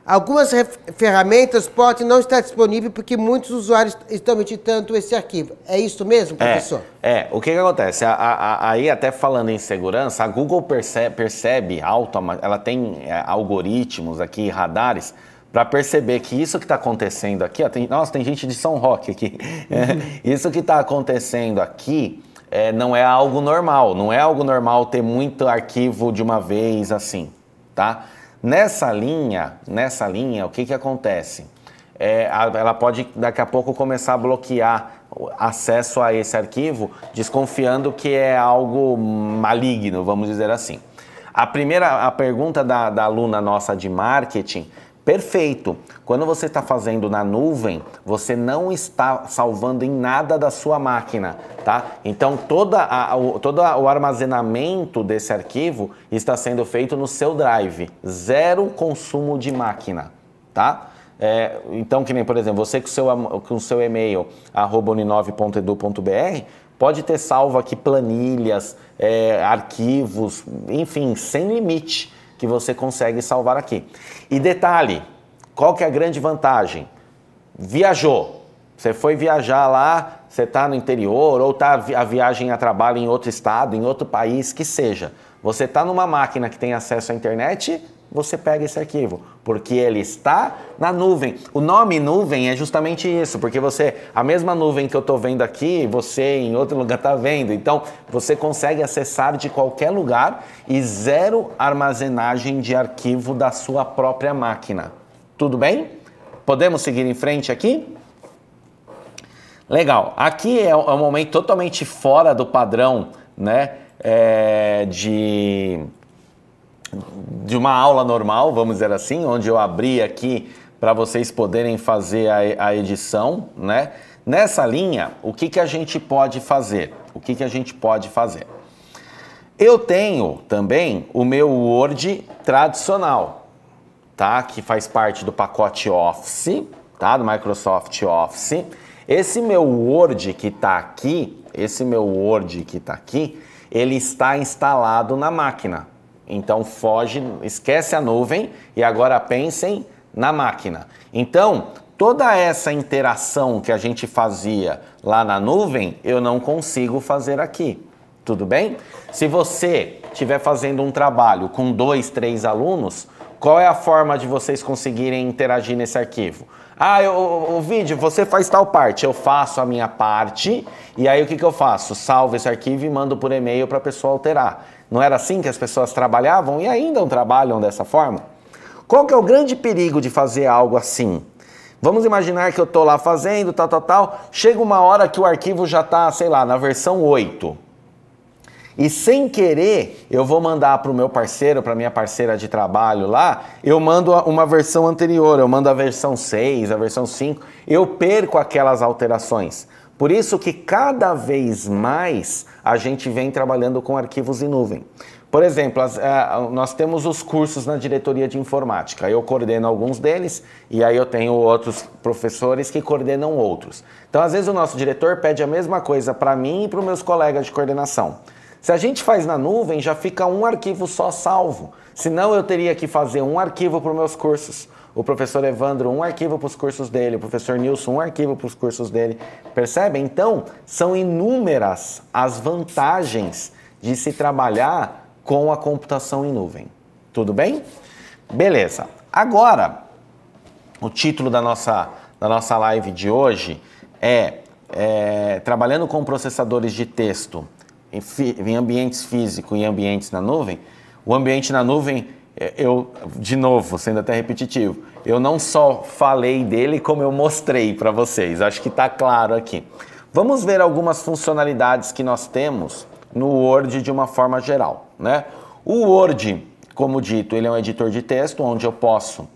Algumas ferramentas podem não estar disponíveis porque muitos usuários estão editando esse arquivo. É isso mesmo, é, professor? É, é. o que, que acontece? A, a, aí, até falando em segurança, a Google percebe, percebe auto, ela tem é, algoritmos aqui, radares, para perceber que isso que está acontecendo aqui, ó, tem, nossa, tem gente de São Roque aqui. É, isso que está acontecendo aqui. É, não é algo normal, não é algo normal ter muito arquivo de uma vez assim, tá? Nessa linha, nessa linha, o que, que acontece? É, ela pode daqui a pouco começar a bloquear acesso a esse arquivo, desconfiando que é algo maligno, vamos dizer assim. A primeira a pergunta da, da aluna nossa de marketing Perfeito. Quando você está fazendo na nuvem, você não está salvando em nada da sua máquina, tá? Então toda a, o, todo o armazenamento desse arquivo está sendo feito no seu drive, zero consumo de máquina, tá? É, então, que nem, por exemplo, você com seu, o seu e-mail, arroba uni9.edu.br, pode ter salvo aqui planilhas, é, arquivos, enfim, sem limite que você consegue salvar aqui. E detalhe, qual que é a grande vantagem? Viajou, você foi viajar lá, você está no interior ou está a viagem a trabalho em outro estado, em outro país, que seja. Você está numa máquina que tem acesso à internet você pega esse arquivo, porque ele está na nuvem. O nome nuvem é justamente isso, porque você, a mesma nuvem que eu estou vendo aqui, você em outro lugar está vendo. Então, você consegue acessar de qualquer lugar e zero armazenagem de arquivo da sua própria máquina. Tudo bem? Podemos seguir em frente aqui? Legal. Aqui é, é um momento totalmente fora do padrão, né? É, de de uma aula normal, vamos dizer assim, onde eu abri aqui para vocês poderem fazer a, a, edição, né? Nessa linha, o que, que a gente pode fazer? O que, que a gente pode fazer? Eu tenho também o meu Word tradicional, tá? Que faz parte do pacote Office, tá? Do Microsoft Office. Esse meu Word que está aqui, esse meu Word que está aqui, ele está instalado na máquina. Então foge, esquece a nuvem e agora pensem na máquina. Então, toda essa interação que a gente fazia lá na nuvem, eu não consigo fazer aqui. Tudo bem? Se você estiver fazendo um trabalho com dois, três alunos, qual é a forma de vocês conseguirem interagir nesse arquivo? Ah, eu, o, o vídeo, você faz tal parte, eu faço a minha parte, e aí o que, que eu faço? Salvo esse arquivo e mando por e-mail para a pessoa alterar. Não era assim que as pessoas trabalhavam e ainda não trabalham dessa forma? Qual que é o grande perigo de fazer algo assim? Vamos imaginar que eu estou lá fazendo, tal, tal, tal. Chega uma hora que o arquivo já está, sei lá, na versão 8. E sem querer, eu vou mandar para o meu parceiro, para minha parceira de trabalho lá, eu mando uma versão anterior, eu mando a versão 6, a versão 5. Eu perco aquelas alterações. Por isso que cada vez mais a gente vem trabalhando com arquivos em nuvem. Por exemplo, as, eh, nós temos os cursos na diretoria de informática. Eu coordeno alguns deles e aí eu tenho outros professores que coordenam outros. Então, às vezes, o nosso diretor pede a mesma coisa para mim e para os meus colegas de coordenação. Se a gente faz na nuvem, já fica um arquivo só salvo. Senão, eu teria que fazer um arquivo para os meus cursos o professor Evandro, um arquivo para os cursos dele, o professor Nilson, um arquivo para os cursos dele. Percebe? Então, são inúmeras as vantagens de se trabalhar com a computação em nuvem. Tudo bem? Beleza. Agora, o título da nossa, da nossa live de hoje é, é Trabalhando com processadores de texto em, em ambientes físicos e ambientes na nuvem. O ambiente na nuvem é, eu, de novo, sendo até repetitivo, eu não só falei dele, como eu mostrei para vocês. Acho que está claro aqui. Vamos ver algumas funcionalidades que nós temos no Word de uma forma geral. Né? O Word, como dito, ele é um editor de texto onde eu posso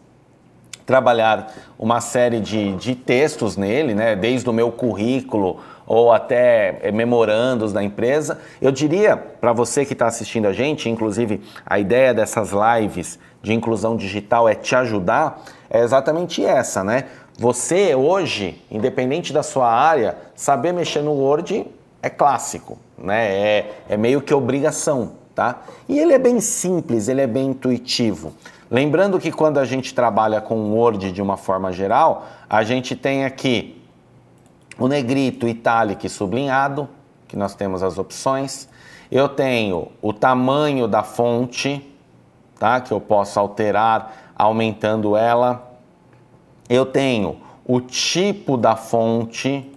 trabalhar uma série de, de textos nele, né? desde o meu currículo, ou até eh, memorandos da empresa. Eu diria para você que está assistindo a gente, inclusive a ideia dessas lives de inclusão digital é te ajudar, é exatamente essa, né? Você hoje, independente da sua área, saber mexer no Word é clássico, né? É, é meio que obrigação, tá? E ele é bem simples, ele é bem intuitivo. Lembrando que quando a gente trabalha com Word de uma forma geral, a gente tem aqui o negrito, itálico e sublinhado, que nós temos as opções. Eu tenho o tamanho da fonte, tá? que eu posso alterar aumentando ela. Eu tenho o tipo da fonte,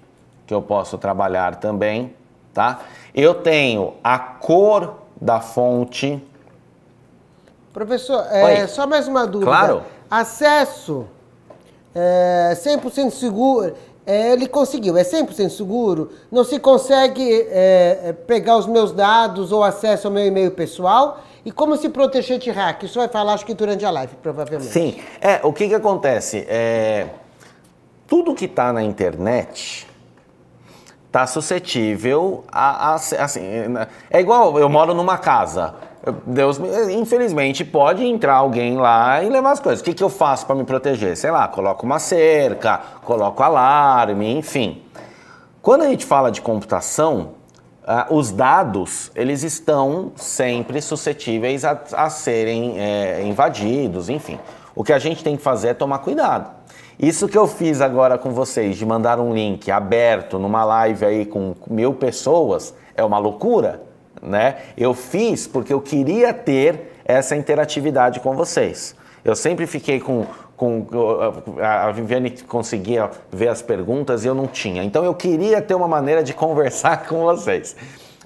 que eu posso trabalhar também. Tá? Eu tenho a cor da fonte. Professor, é, só mais uma dúvida. Claro. Acesso é, 100% seguro é, ele conseguiu. É 100% seguro? Não se consegue é, é, pegar os meus dados ou acesso ao meu e-mail pessoal? E como se proteger de hack? Isso vai falar, acho que durante a live, provavelmente. Sim. É, o que, que acontece? É, tudo que está na internet está suscetível a, a, assim, é igual eu moro numa casa Deus, infelizmente, pode entrar alguém lá e levar as coisas. O que, que eu faço para me proteger? Sei lá, coloco uma cerca, coloco alarme, enfim. Quando a gente fala de computação, uh, os dados eles estão sempre suscetíveis a, a serem é, invadidos, enfim. O que a gente tem que fazer é tomar cuidado. Isso que eu fiz agora com vocês, de mandar um link aberto numa live aí com mil pessoas, é uma loucura? né? Eu fiz porque eu queria ter essa interatividade com vocês. Eu sempre fiquei com, com a Viviane conseguia ver as perguntas e eu não tinha. Então eu queria ter uma maneira de conversar com vocês.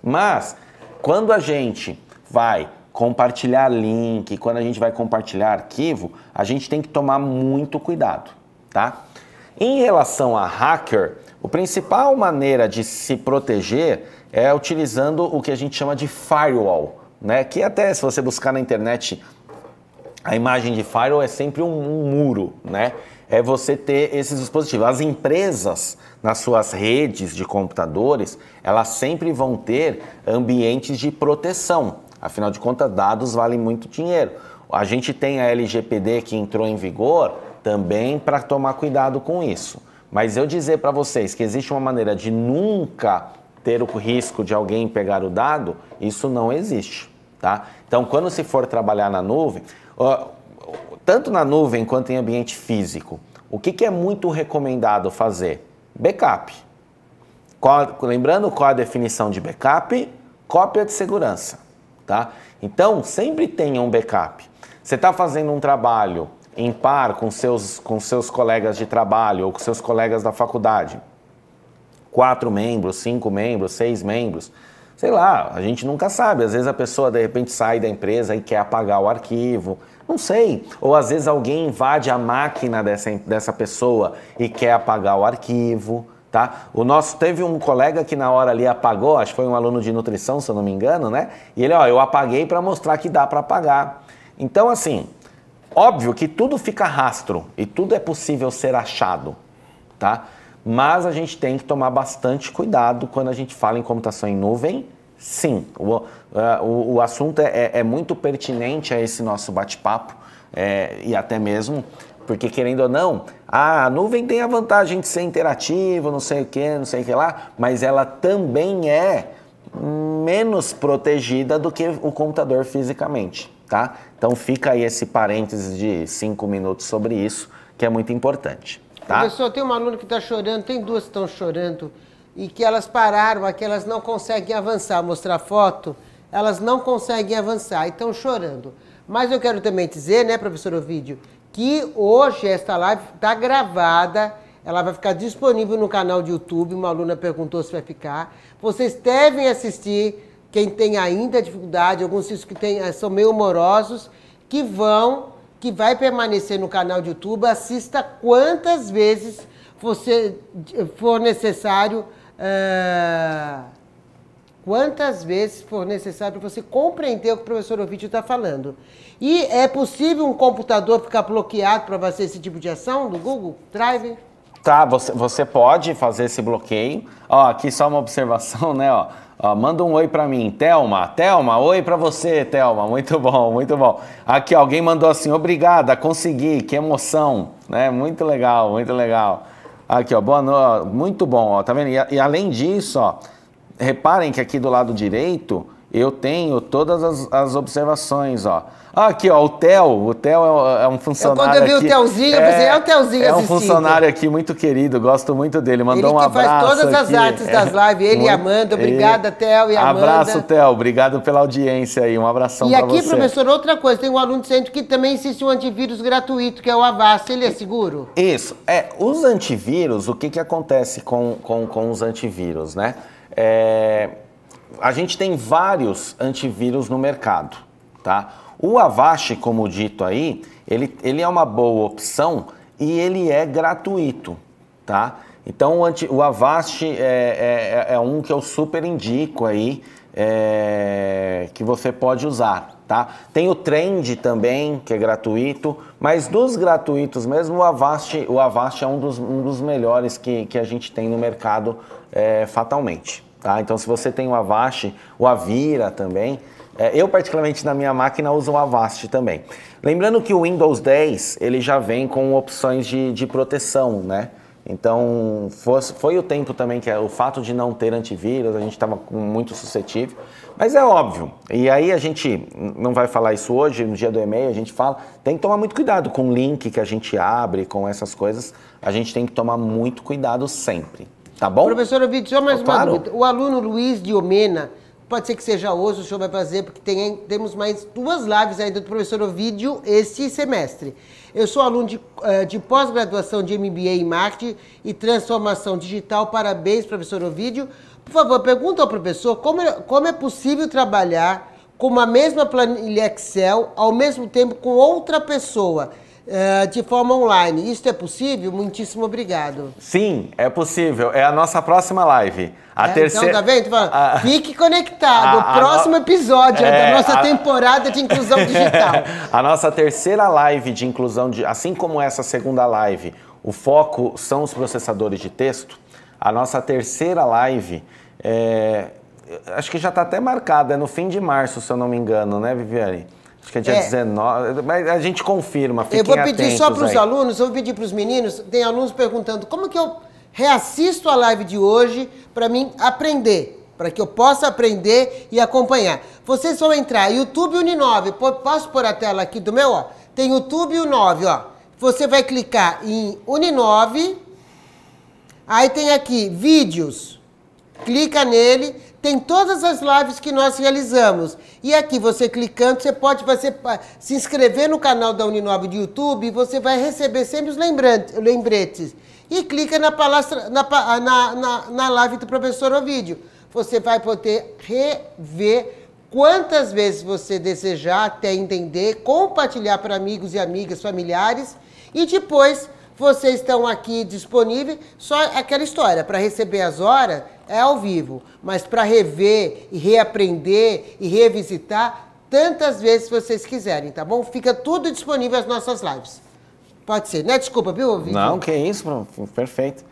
Mas quando a gente vai compartilhar link, quando a gente vai compartilhar arquivo, a gente tem que tomar muito cuidado, tá? Em relação a hacker, a principal maneira de se proteger é utilizando o que a gente chama de firewall, né? Que até se você buscar na internet a imagem de firewall é sempre um, um muro, né? É você ter esses dispositivos. As empresas nas suas redes de computadores, elas sempre vão ter ambientes de proteção. Afinal de contas, dados valem muito dinheiro. A gente tem a LGPD que entrou em vigor também para tomar cuidado com isso. Mas eu dizer para vocês que existe uma maneira de nunca ter o risco de alguém pegar o dado, isso não existe. Tá? Então, quando se for trabalhar na nuvem, tanto na nuvem quanto em ambiente físico, o que, que é muito recomendado fazer? Backup. Qual, lembrando qual a definição de backup? Cópia de segurança. Tá? Então, sempre tenha um backup. Você está fazendo um trabalho em par com seus, com seus colegas de trabalho ou com seus colegas da faculdade quatro membros, cinco membros, seis membros. Sei lá, a gente nunca sabe. Às vezes a pessoa de repente sai da empresa e quer apagar o arquivo. Não sei. Ou às vezes alguém invade a máquina dessa, dessa pessoa e quer apagar o arquivo. Tá? O nosso teve um colega que na hora ali apagou, acho que foi um aluno de nutrição, se eu não me engano, né? E ele, ó, eu apaguei para mostrar que dá para apagar. Então, assim, óbvio que tudo fica rastro e tudo é possível ser achado, tá? Mas a gente tem que tomar bastante cuidado quando a gente fala em computação em nuvem. Sim, o, é, o, o assunto é, é, é, muito pertinente a esse nosso bate-papo é, e até mesmo porque, querendo ou não, a nuvem tem a vantagem de ser interativa, não sei o que, não sei o que lá, mas ela também é menos protegida do que o computador fisicamente, tá? Então fica aí esse parênteses de cinco minutos sobre isso, que é muito importante. Tá? Professor, tem uma aluna que está chorando, tem duas que estão chorando, e que elas pararam, aqui, que elas não conseguem avançar, mostrar foto, elas não conseguem avançar e estão chorando. Mas eu quero também dizer, né, professor Ovidio, que hoje esta live está gravada, ela vai ficar disponível no canal de YouTube, uma aluna perguntou se vai ficar. Vocês devem assistir, quem tem ainda dificuldade, alguns que tem, eh, são meio morosos, que vão que vai permanecer no canal do YouTube. Assista quantas vezes você for necessário. Uh, quantas vezes for necessário para você compreender o que o professor Ovidio está falando. E é possível um computador ficar bloqueado para fazer esse tipo de ação do Google Drive? Tá, você, você pode fazer esse bloqueio. Ó, aqui só uma observação, né? Ó, Ó, manda um oi para mim, Telma. Telma, oi para você, Telma. Muito bom, muito bom. Aqui alguém mandou assim, obrigada, consegui, que emoção, né? Muito legal, muito legal. Aqui, ó, boa noite, muito bom, ó, tá vendo? E, e além disso, ó, reparem que aqui do lado direito eu tenho todas as, as, observações, ó. Ah, aqui, ó, o Theo, o Theo é, é um funcionário aqui. Quando eu vi aqui, o Telzinho, eu é, pensei, é o Telzinho É um assistindo. funcionário aqui muito querido, gosto muito dele, mandou um abraço Ele faz todas aqui. as artes das é, lives, ele muito, e Amanda, obrigada, Theo e Amanda. Abraço, Theo, obrigado pela audiência aí, um abração para você. E aqui, professor, outra coisa, tem um aluno dizendo que também existe um antivírus gratuito, que é o Avast, ele é seguro? Isso, é, os antivírus, o que que acontece com, com, com os antivírus, né? É a gente tem vários antivírus no mercado, tá? O Avast, como dito aí, ele, ele é uma boa opção e ele é gratuito, tá? Então o, anti, o Avast é, é, é, é um que eu super indico aí, é, que você pode usar, tá? Tem o Trend também, que é gratuito, mas dos gratuitos mesmo, o Avast, o Avast é um dos, um dos melhores que, que a gente tem no mercado é, fatalmente. Tá? Então, se você tem o Avast, o Avira também, é, eu, particularmente, na minha máquina, uso o Avast também. Lembrando que o Windows 10, ele já vem com opções de, de proteção, né? Então, foi o tempo também que é o fato de não ter antivírus, a gente estava muito suscetível. Mas é óbvio, e aí a gente não vai falar isso hoje, no dia do e-mail a gente fala, tem que tomar muito cuidado com o link que a gente abre, com essas coisas, a gente tem que tomar muito cuidado sempre. Tá bom? Professor Ovidio, só mais tá uma dúvida. O aluno Luiz de Omena, pode ser que seja hoje, o senhor vai fazer, porque tem, temos mais duas lives ainda do professor Ovidio este semestre. Eu sou aluno de, eh, de pós-graduação de MBA em Marketing e Transformação Digital. Parabéns, professor Ovidio. Por favor, pergunta ao professor como é, como é possível trabalhar com uma mesma planilha Excel ao mesmo tempo com outra pessoa é, de forma online. Isso é possível? Muitíssimo obrigado. Sim, é possível. É a nossa próxima live. A é, então, terceira. Então, tá vendo? A... Fique conectado. A, a, próximo episódio é, da é, nossa temporada de inclusão digital. a nossa terceira live de inclusão, de... assim como essa segunda live, o foco são os processadores de texto. A nossa terceira live é... Acho que já está até marcada, é no fim de março, se eu não me engano, né, Viviane? Acho que é dia é. 19, mas a gente confirma, Eu vou pedir só para os alunos, eu vou pedir para os meninos, tem alunos perguntando como que eu reassisto a live de hoje para mim aprender, para que eu possa aprender e acompanhar. Vocês vão entrar, YouTube Uninove, posso pôr a tela aqui do meu, ó, tem YouTube Uninove, ó. Você vai clicar em Uninove, aí tem aqui vídeos, clica nele, tem todas as lives que nós realizamos. E aqui, você clicando, você pode fazer, se inscrever no canal da Uninove do YouTube e você vai receber sempre os lembretes. E clica na, palestra, na, ah, na, na, na live do professor Ovidio. Você vai poder rever quantas vezes você desejar até entender, compartilhar para amigos e amigas, familiares e depois vocês estão aqui disponíveis, só aquela história, para receber as horas é ao vivo, mas para rever e reaprender e revisitar tantas vezes vocês quiserem, tá bom? Fica tudo disponível as nossas lives. Pode ser, né? Desculpa, viu, Vitor? Não, que isso, perfeito.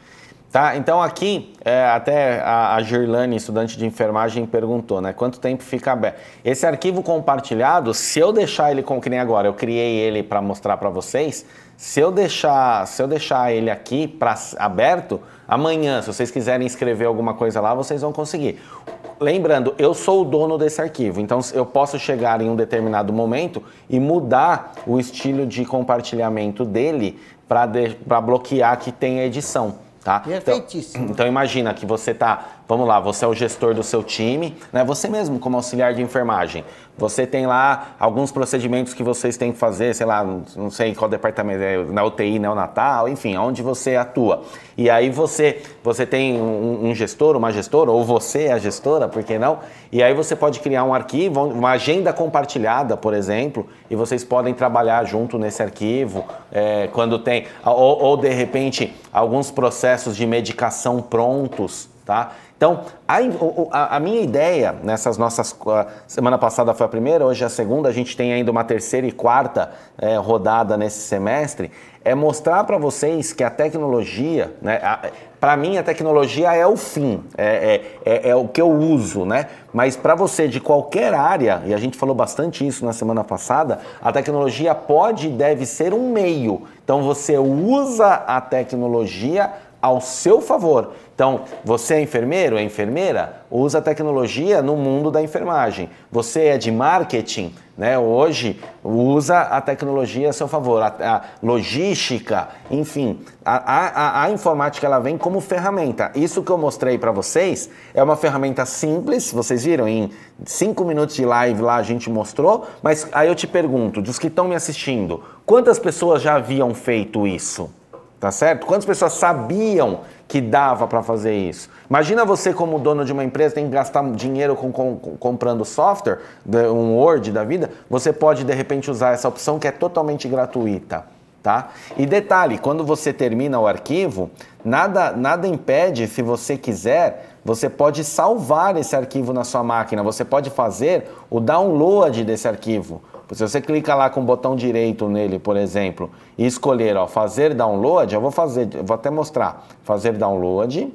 Tá, então aqui, é, até a, a Girlane, estudante de enfermagem, perguntou, né? Quanto tempo fica aberto? Esse arquivo compartilhado, se eu deixar ele como que nem agora, eu criei ele para mostrar para vocês, se eu deixar, se eu deixar ele aqui para aberto, amanhã, se vocês quiserem escrever alguma coisa lá, vocês vão conseguir. Lembrando, eu sou o dono desse arquivo, então eu posso chegar em um determinado momento e mudar o estilo de compartilhamento dele para bloquear que tem edição. Tá? Perfeitíssimo. É então, então imagina que você está Vamos lá, você é o gestor do seu time, né? Você mesmo como auxiliar de enfermagem. Você tem lá alguns procedimentos que vocês têm que fazer, sei lá, não sei qual departamento, é, na UTI, neonatal, enfim, onde você atua. E aí você, você tem um, um gestor, uma gestora, ou você é a gestora, por que não? E aí você pode criar um arquivo, uma agenda compartilhada, por exemplo, e vocês podem trabalhar junto nesse arquivo, é, quando tem, ou, ou de repente alguns processos de medicação prontos, tá? Então, a, a, a, minha ideia nessas nossas. Ah, semana passada foi a primeira, hoje é a segunda, a gente tem ainda uma terceira e quarta é, rodada nesse semestre, é mostrar para vocês que a tecnologia, né, para mim a tecnologia é o fim, é, é, é, é o que eu uso, né? Mas para você de qualquer área, e a gente falou bastante isso na semana passada, a tecnologia pode e deve ser um meio. Então você usa a tecnologia ao seu favor. Então, você é enfermeiro, é enfermeira, usa a tecnologia no mundo da enfermagem. Você é de marketing, né? Hoje usa a tecnologia a seu favor, a, a logística, enfim, a, a, a, informática ela vem como ferramenta. Isso que eu mostrei para vocês é uma ferramenta simples. Vocês viram em cinco minutos de live lá a gente mostrou. Mas aí eu te pergunto, dos que estão me assistindo, quantas pessoas já haviam feito isso? tá certo? Quantas pessoas sabiam que dava para fazer isso? Imagina você como dono de uma empresa tem que gastar dinheiro com, com, comprando software, um Word da vida, você pode de repente usar essa opção que é totalmente gratuita. Tá? E detalhe, quando você termina o arquivo, nada, nada impede, se você quiser, você pode salvar esse arquivo na sua máquina, você pode fazer o download desse arquivo. Se você clica lá com o botão direito nele, por exemplo, e escolher ó, fazer download, eu vou fazer, eu vou até mostrar. Fazer download.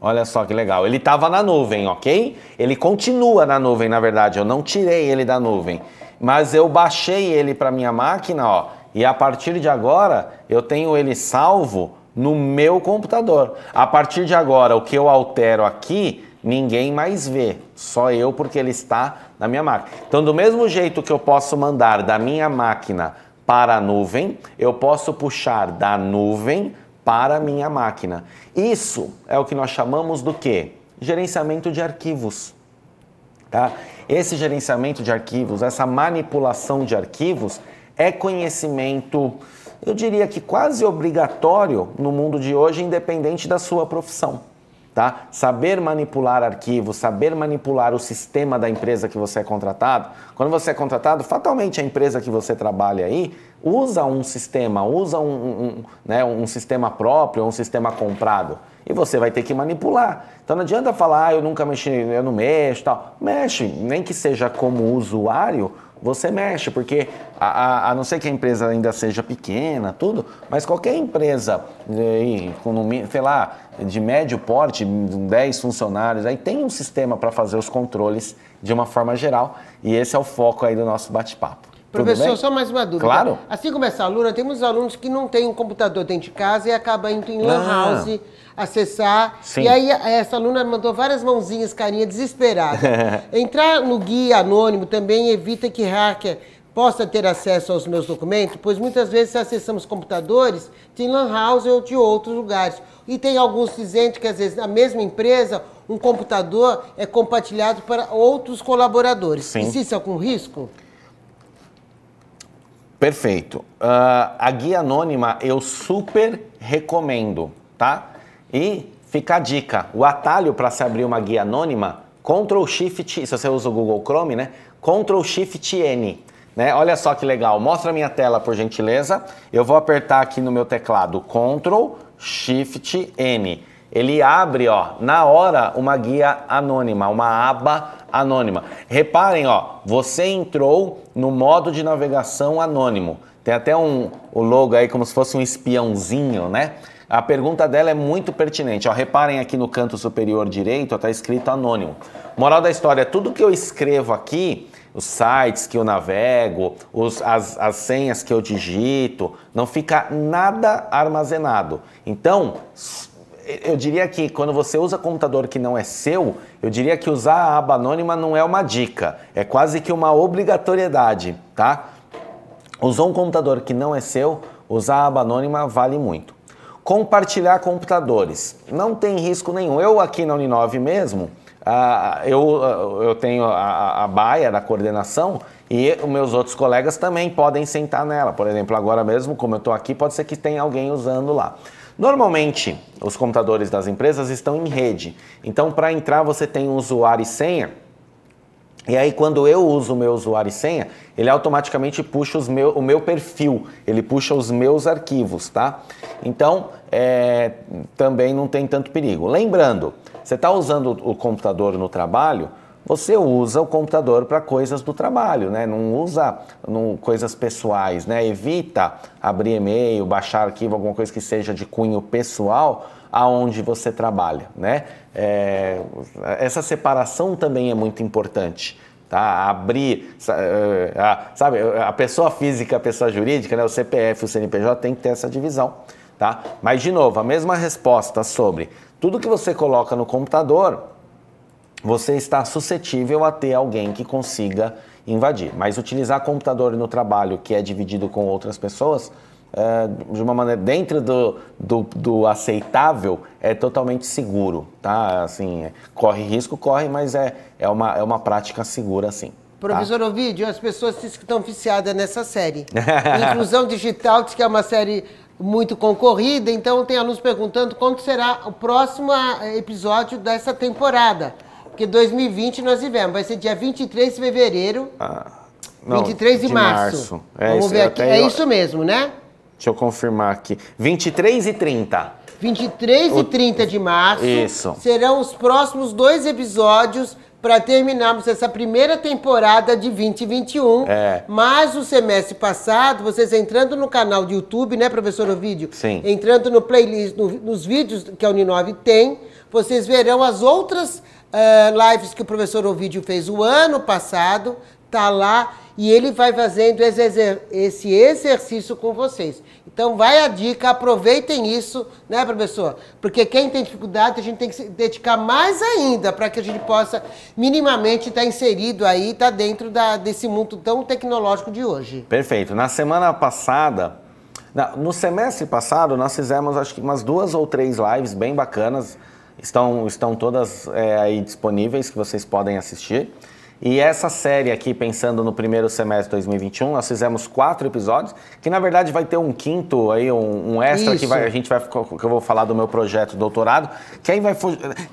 Olha só que legal. Ele estava na nuvem, ok? Ele continua na nuvem, na verdade. Eu não tirei ele da nuvem. Mas eu baixei ele para minha máquina, ó. E a partir de agora, eu tenho ele salvo no meu computador. A partir de agora, o que eu altero aqui ninguém mais vê, só eu porque ele está na minha máquina. Então, do mesmo jeito que eu posso mandar da minha máquina para a nuvem, eu posso puxar da nuvem para a minha máquina. Isso é o que nós chamamos do que? Gerenciamento de arquivos. Tá? Esse gerenciamento de arquivos, essa manipulação de arquivos, é conhecimento, eu diria que quase obrigatório no mundo de hoje, independente da sua profissão. Tá? Saber manipular arquivos, saber manipular o sistema da empresa que você é contratado. Quando você é contratado, fatalmente a empresa que você trabalha aí usa um sistema, usa um, um, né, um sistema próprio, um sistema comprado. E você vai ter que manipular. Então não adianta falar, ah, eu nunca mexi, eu não mexo, tal. Mexe, nem que seja como usuário, você mexe, porque a, a, a, não ser que a empresa ainda seja pequena, tudo, mas qualquer empresa, aí, é, com, sei lá, de médio porte, 10 funcionários, aí tem um sistema para fazer os controles de uma forma geral, e esse é o foco aí do nosso bate-papo. Professor, só mais uma dúvida. Claro. Assim como essa aluna, temos alunos que não têm um computador dentro de casa e acabam indo em lan ah. house acessar. Sim. E aí essa aluna mandou várias mãozinhas, carinha desesperada. Entrar no guia anônimo também evita que hacker possa ter acesso aos meus documentos, pois muitas vezes acessamos computadores de lan house ou de outros lugares. E tem alguns dizendo que às vezes na mesma empresa um computador é compartilhado para outros colaboradores. Sim. Existe algum risco? Perfeito. Uh, a guia anônima eu super recomendo, tá? E fica a dica: o atalho para se abrir uma guia anônima, Ctrl Shift, se você usa o Google Chrome, né? Ctrl Shift N. Né? Olha só que legal. Mostra a minha tela, por gentileza. Eu vou apertar aqui no meu teclado Ctrl Shift N. Ele abre, ó, na hora uma guia anônima, uma aba anônima. Reparem, ó, você entrou no modo de navegação anônimo. Tem até um o logo aí como se fosse um espiãozinho, né? A pergunta dela é muito pertinente. Ó, reparem aqui no canto superior direito, está escrito anônimo. Moral da história: tudo que eu escrevo aqui, os sites que eu navego, os, as, as senhas que eu digito, não fica nada armazenado. Então, eu diria que quando você usa computador que não é seu, eu diria que usar a aba anônima não é uma dica, é quase que uma obrigatoriedade, tá? Usou um computador que não é seu, usar a aba anônima vale muito. Compartilhar computadores, não tem risco nenhum. Eu aqui na Uninove mesmo, ah, eu, ah, eu tenho a, a baia da coordenação e meus outros colegas também podem sentar nela. Por exemplo, agora mesmo, como eu estou aqui, pode ser que tenha alguém usando lá. Normalmente, os computadores das empresas estão em rede. Então, para entrar, você tem um usuário e senha. E aí, quando eu uso o meu usuário e senha, ele automaticamente puxa os meu, o meu perfil, ele puxa os meus arquivos, tá? Então, é, também não tem tanto perigo. Lembrando, você está usando o computador no trabalho, você usa o computador para coisas do trabalho, né? Não usa no coisas pessoais, né? Evita abrir e-mail, baixar arquivo, alguma coisa que seja de cunho pessoal aonde você trabalha, né? É, essa separação também é muito importante. Tá, abrir, eh, sabe, a pessoa física, a pessoa jurídica, né, o CPF, o CNPJ tem que ter essa divisão, tá? Mas de novo, a mesma resposta sobre tudo que você coloca no computador, você está suscetível a ter alguém que consiga invadir. Mas utilizar computador no trabalho que é dividido com outras pessoas, é, de uma maneira dentro do, do, do, aceitável, é totalmente seguro, tá? Assim, é, corre risco, corre, mas é, é, uma, é uma prática segura, sim. Tá? Professor tá? Ovidio, as pessoas dizem que estão viciadas nessa série. Inclusão Digital diz que é uma série muito concorrida, então tem alunos perguntando quando será o próximo ah, episódio dessa temporada. Porque 2020 nós tivemos, vai ser dia 23 de fevereiro. Ah, não, 23 de, de março. março. É, Vamos isso, ver aqui. É isso mesmo, né? Deixa eu confirmar aqui. 23 e 30. 23 o... e 30 de março. Isso. Serão os próximos dois episódios para terminarmos essa primeira temporada de 2021. É. Mas o semestre passado, vocês entrando no canal do YouTube, né, professor Ovidio? Sim. Entrando no playlist, no, nos vídeos que a Uninove tem, vocês verão as outras uh, lives que o professor Ovidio fez o ano passado, tá lá e ele vai fazendo esse, exer esse exercício com vocês. Então vai a dica, aproveitem isso, né, professor? Porque quem tem dificuldade, a gente tem que se dedicar mais ainda para que a gente possa minimamente estar tá inserido aí, estar tá dentro da, desse mundo tão tecnológico de hoje. Perfeito. Na semana passada, no semestre passado, nós fizemos acho que umas duas ou três lives bem bacanas Estão, estão todas é, aí disponíveis que vocês podem assistir. E essa série aqui, pensando no primeiro semestre de 2021, nós fizemos quatro episódios, que na verdade vai ter um quinto aí, um, um extra que vai, a gente vai, que eu vou falar do meu projeto doutorado, que aí vai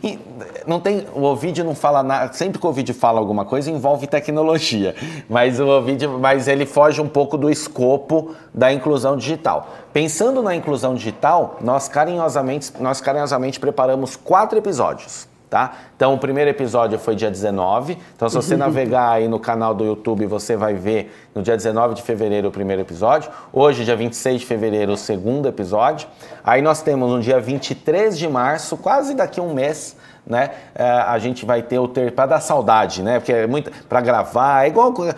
e não tem, o Ovid não fala nada, sempre que o Ovid fala alguma coisa envolve tecnologia, mas o Ovid, mas ele foge um pouco do escopo da inclusão digital. Pensando na inclusão digital, nós carinhosamente, nós carinhosamente preparamos quatro episódios. Tá? Então o primeiro episódio foi dia 19. Então se você uhum. navegar aí no canal do YouTube, você vai ver no dia 19 de fevereiro o primeiro episódio. Hoje, dia 26 de fevereiro, o segundo episódio. Aí nós temos no dia 23 de março, quase daqui a um mês, né? É, a gente vai ter o ter para dar saudade, né? Porque é muito para gravar, é igual uh,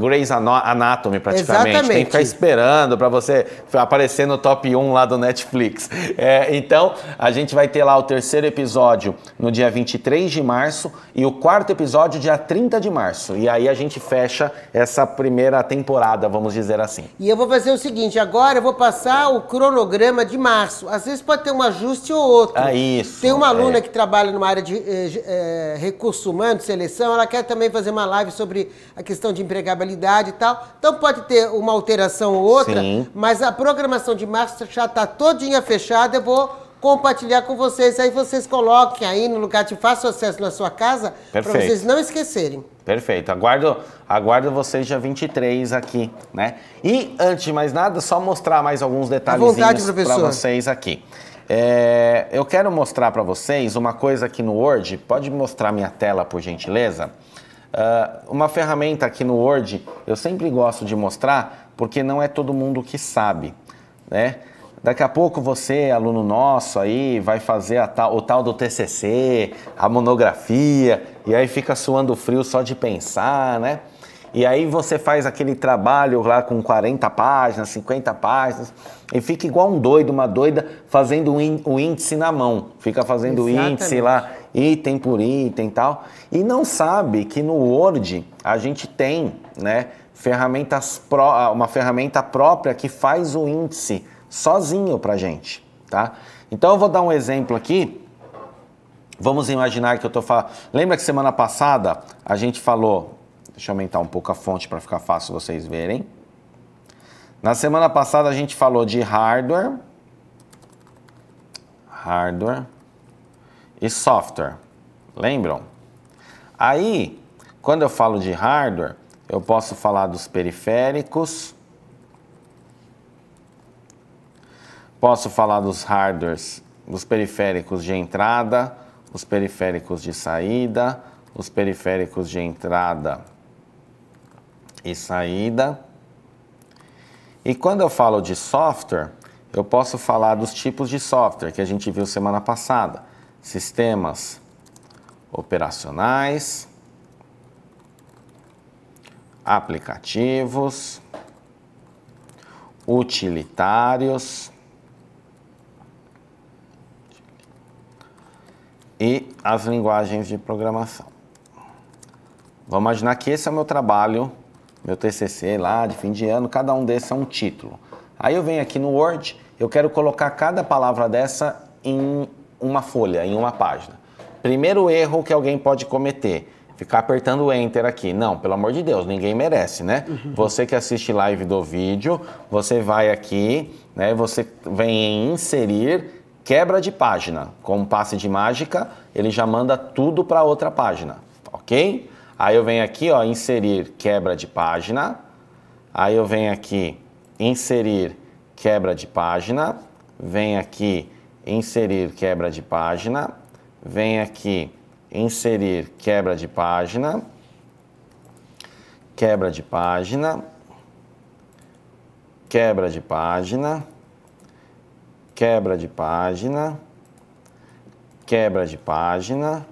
Grey's Anatomy praticamente, Exatamente. tem que ficar esperando para você aparecer no top 1 lá do Netflix. É, então, a gente vai ter lá o terceiro episódio no dia 23 de março e o quarto episódio dia 30 de março. E aí a gente fecha essa primeira temporada, vamos dizer assim. E eu vou fazer o seguinte, agora eu vou passar o cronograma de março. Às vezes pode ter um ajuste ou outro. Ah, isso. Tem uma aluna é. que trabalha trabalha numa área de recurso eh, eh, recursos humanos, seleção, ela quer também fazer uma live sobre a questão de empregabilidade e tal. Então pode ter uma alteração ou outra, Sim. mas a programação de março já está todinha fechada, eu vou compartilhar com vocês. Aí vocês coloquem aí no lugar de fácil acesso na sua casa, para vocês não esquecerem. Perfeito. Aguardo, aguardo vocês dia 23 aqui, né? E antes de mais nada, só mostrar mais alguns detalhezinhos para vocês aqui. É, eu quero mostrar para vocês uma coisa aqui no Word. Pode mostrar minha tela, por gentileza? Uh, uma ferramenta aqui no Word, eu sempre gosto de mostrar, porque não é todo mundo que sabe, né? Daqui a pouco você, aluno nosso aí, vai fazer tal, o tal do TCC, a monografia, e aí fica suando frio só de pensar, né? E aí você faz aquele trabalho lá com 40 páginas, 50 páginas, e fica igual um doido, uma doida, fazendo o índice na mão. Fica fazendo o índice lá, item por item e tal. E não sabe que no Word a gente tem né, ferramentas pro, ah, uma ferramenta própria que faz o índice sozinho para gente. Tá? Então eu vou dar um exemplo aqui. Vamos imaginar que eu estou falando. Lembra que semana passada a gente falou. Deixa eu aumentar um pouco a fonte para ficar fácil vocês verem. Na semana passada a gente falou de hardware, hardware e software. Lembram? Aí, quando eu falo de hardware, eu posso falar dos periféricos, posso falar dos hardwares, dos periféricos de entrada, os periféricos de saída, os periféricos de entrada e saída, e quando eu falo de software, eu posso falar dos tipos de software que a gente viu semana passada: sistemas operacionais, aplicativos, utilitários e as linguagens de programação. Vamos imaginar que esse é o meu trabalho meu TCC lá de fim de ano, cada um desses é um título. Aí eu venho aqui no Word, eu quero colocar cada palavra dessa em uma folha, em uma página. Primeiro erro que alguém pode cometer, ficar apertando Enter aqui. Não, pelo amor de Deus, ninguém merece, né? Uhum. Você que assiste live do vídeo, você vai aqui, né? Você vem em inserir, quebra de página. Com um passe de mágica, ele já manda tudo para outra página, ok? Aí eu venho aqui, ó, inserir quebra de página. Aí eu venho aqui, inserir quebra de página. Venho aqui, inserir quebra de página. Venho aqui, inserir quebra de página. Quebra de página. Quebra de página. Quebra de página. Quebra de página.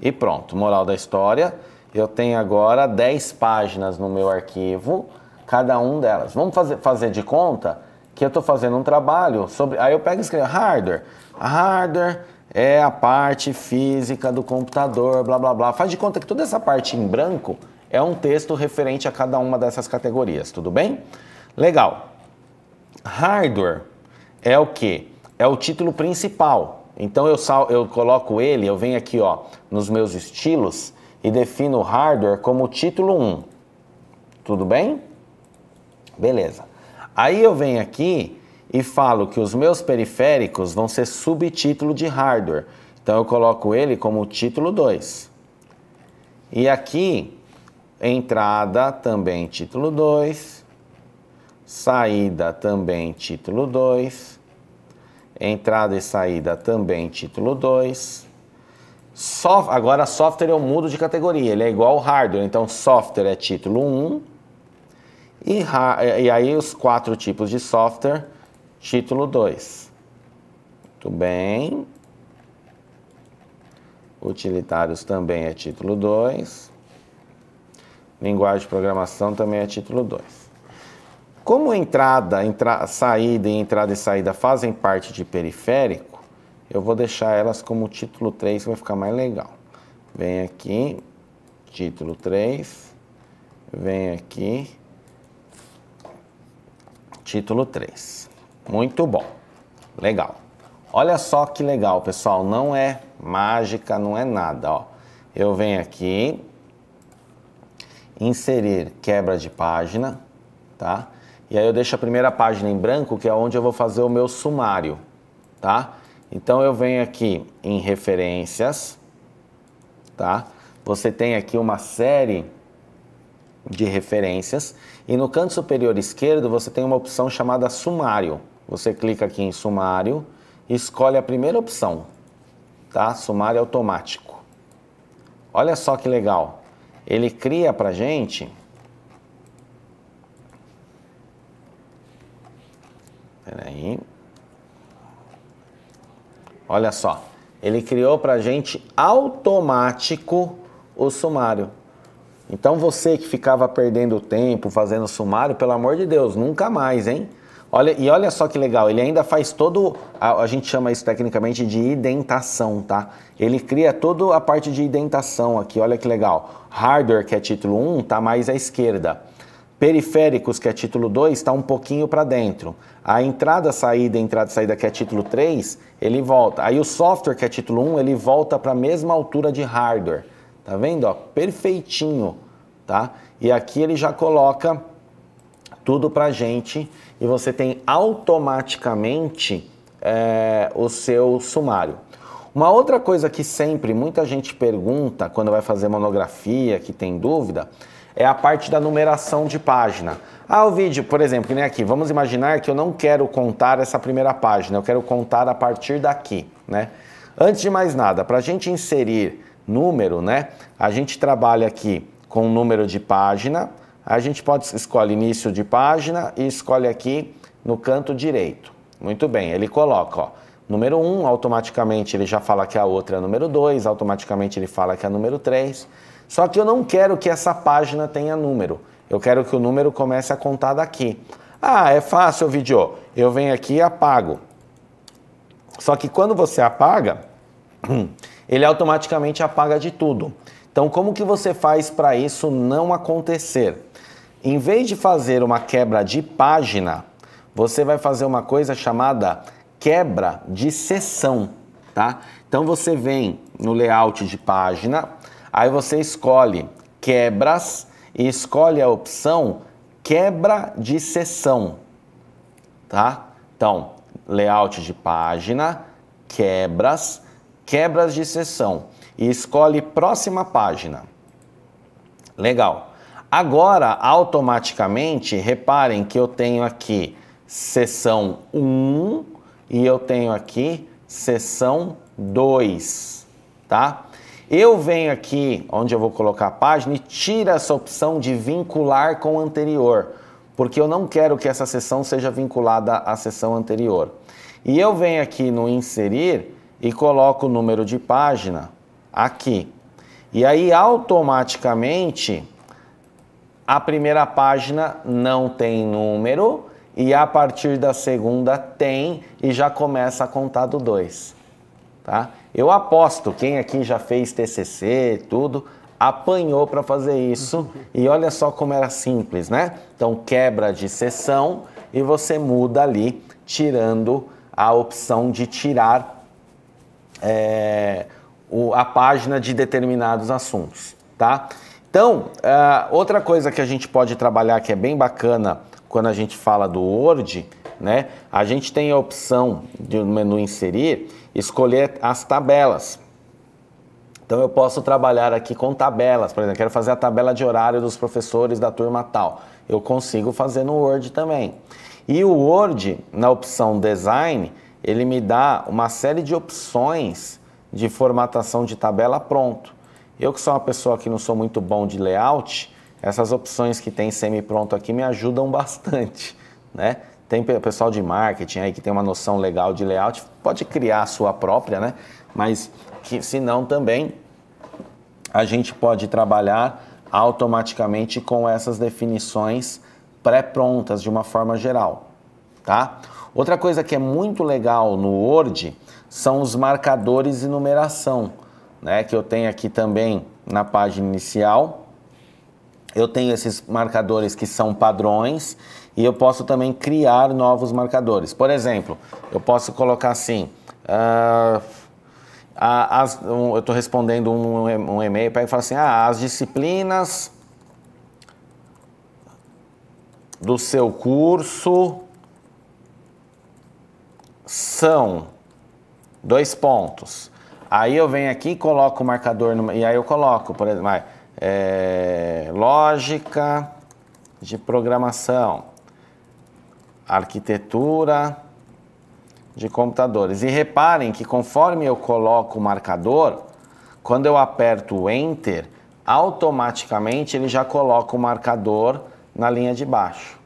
E pronto, moral da história eu tenho agora 10 páginas no meu arquivo, cada um delas. Vamos fazer, fazer de conta que eu estou fazendo um trabalho sobre. Aí eu pego e escrevo hardware. A hardware é a parte física do computador, blá blá blá. Faz de conta que toda essa parte em branco é um texto referente a cada uma dessas categorias, tudo bem? Legal. Hardware é o que? É o título principal. Então eu, sal, eu coloco ele, eu venho aqui ó, nos meus estilos e defino o hardware como título 1. Tudo bem? Beleza. Aí eu venho aqui e falo que os meus periféricos vão ser subtítulo de hardware. Então eu coloco ele como título 2. E aqui, entrada também título 2, saída também título 2, entrada e saída também título 2 Sof agora, software eu é mudo de categoria, ele é igual ao hardware. Então, software é título 1, e, e aí os quatro tipos de software, título 2. Muito bem. Utilitários também é título 2. Linguagem de programação também é título 2. Como entrada, entra, saída e entrada e saída fazem parte de periférico, eu vou deixar elas como título 3, vai ficar mais legal. Vem aqui, título 3, vem aqui, título 3. Muito bom, legal. Olha só que legal, pessoal, não é mágica, não é nada, ó. Eu venho aqui, inserir quebra de página, tá? E aí eu deixo a primeira página em branco, que é onde eu vou fazer o meu sumário, tá? Então eu venho aqui em referências, tá? Você tem aqui uma série de referências e no canto superior esquerdo você tem uma opção chamada sumário. Você clica aqui em sumário e escolhe a primeira opção, tá? Sumário automático. Olha só que legal. Ele cria pra gente Peraí. aí. Olha só, ele criou para a gente automático o sumário. Então você que ficava perdendo tempo fazendo sumário, pelo amor de Deus, nunca mais, hein? Olha, e olha só que legal, ele ainda faz todo, a, a gente chama isso tecnicamente de identação, tá? Ele cria toda a parte de identação aqui, olha que legal. Hardware, que é título 1, tá mais à esquerda. Periféricos, que é título 2, está um pouquinho para dentro. A entrada, saída, entrada saída, que é título 3, ele volta. Aí o software, que é título 1, um, ele volta para a mesma altura de hardware. Tá vendo? Ó, perfeitinho, tá? E aqui ele já coloca tudo para gente e você tem automaticamente é, o seu sumário. Uma outra coisa que sempre muita gente pergunta quando vai fazer monografia, que tem dúvida, é a parte da numeração de página. Ah, o vídeo, por exemplo, que nem aqui, vamos imaginar que eu não quero contar essa primeira página, eu quero contar a partir daqui, né? Antes de mais nada, para a gente inserir número, né? A gente trabalha aqui com o número de página, a gente pode escolhe início de página e escolhe aqui no canto direito. Muito bem, ele coloca, ó, número 1, um, automaticamente ele já fala que a outra é número 2, automaticamente ele fala que é número 3. Só que eu não quero que essa página tenha número. Eu quero que o número comece a contar daqui. Ah, é fácil, vídeo. Eu venho aqui e apago. Só que quando você apaga, ele automaticamente apaga de tudo. Então, como que você faz para isso não acontecer? Em vez de fazer uma quebra de página, você vai fazer uma coisa chamada quebra de sessão, tá? Então você vem no layout de página, Aí você escolhe quebras e escolhe a opção quebra de sessão, tá? Então, layout de página, quebras, quebras de sessão e escolhe próxima página. Legal. Agora, automaticamente, reparem que eu tenho aqui sessão 1 e eu tenho aqui sessão 2, tá? Eu venho aqui onde eu vou colocar a página e tira essa opção de vincular com o anterior, porque eu não quero que essa sessão seja vinculada à sessão anterior. E eu venho aqui no inserir e coloco o número de página aqui. E aí automaticamente a primeira página não tem número e a partir da segunda tem e já começa a contar do 2. Tá? Eu aposto, quem aqui já fez TCC, tudo, apanhou para fazer isso. E olha só como era simples, né? Então, quebra de sessão e você muda ali, tirando a opção de tirar é, o, a página de determinados assuntos, tá? Então, uh, outra coisa que a gente pode trabalhar que é bem bacana quando a gente fala do Word, né? A gente tem a opção de, no menu inserir escolher as tabelas. Então eu posso trabalhar aqui com tabelas, por exemplo, quero fazer a tabela de horário dos professores da turma tal. Eu consigo fazer no Word também. E o Word, na opção Design, ele me dá uma série de opções de formatação de tabela pronto. Eu que sou uma pessoa que não sou muito bom de layout, essas opções que tem semi-pronto aqui me ajudam bastante, né? Tem pessoal de marketing aí que tem uma noção legal de layout, pode criar a sua própria, né? Mas que, se não também a gente pode trabalhar automaticamente com essas definições pré-prontas de uma forma geral, tá? Outra coisa que é muito legal no Word são os marcadores e numeração, né? Que eu tenho aqui também na página inicial. Eu tenho esses marcadores que são padrões e eu posso também criar novos marcadores. Por exemplo, eu posso colocar assim. Uh, as, um, eu estou respondendo um, um e-mail para ele falar assim: ah, as disciplinas do seu curso são dois pontos. Aí eu venho aqui e coloco o marcador, no, e aí eu coloco, por exemplo, eh, é, lógica de programação arquitetura de computadores. E reparem que conforme eu coloco o marcador, quando eu aperto o Enter, automaticamente ele já coloca o marcador na linha de baixo.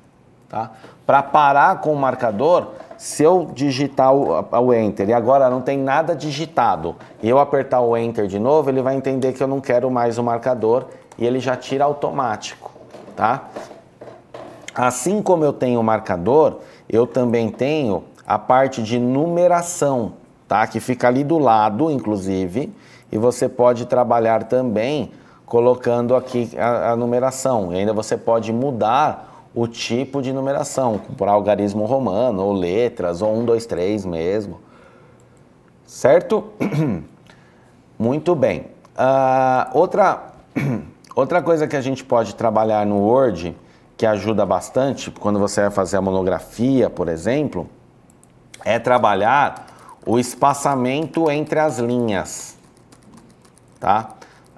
Tá? Para parar com o marcador, se eu digitar o, o, Enter e agora não tem nada digitado, e eu apertar o Enter de novo, ele vai entender que eu não quero mais o marcador e ele já tira automático. Tá? Assim como eu tenho o marcador, eu também tenho a parte de numeração, tá? Que fica ali do lado, inclusive, e você pode trabalhar também colocando aqui a, a numeração. E ainda você pode mudar o tipo de numeração, por algarismo romano, ou letras, ou 1, 2, 3 mesmo. Certo? Muito bem. Uh, outra, outra coisa que a gente pode trabalhar no Word que ajuda bastante quando você vai fazer a monografia, por exemplo, é trabalhar o espaçamento entre as linhas, tá?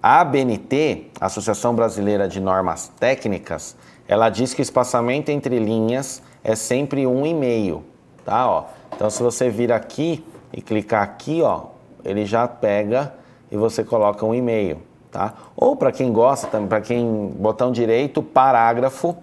A ABNT, Associação Brasileira de Normas Técnicas, ela diz que o espaçamento entre linhas é sempre um e meio, tá? Ó, então se você vir aqui e clicar aqui, ó, ele já pega e você coloca um e-mail. Tá? Ou para quem gosta, para quem botão direito, parágrafo,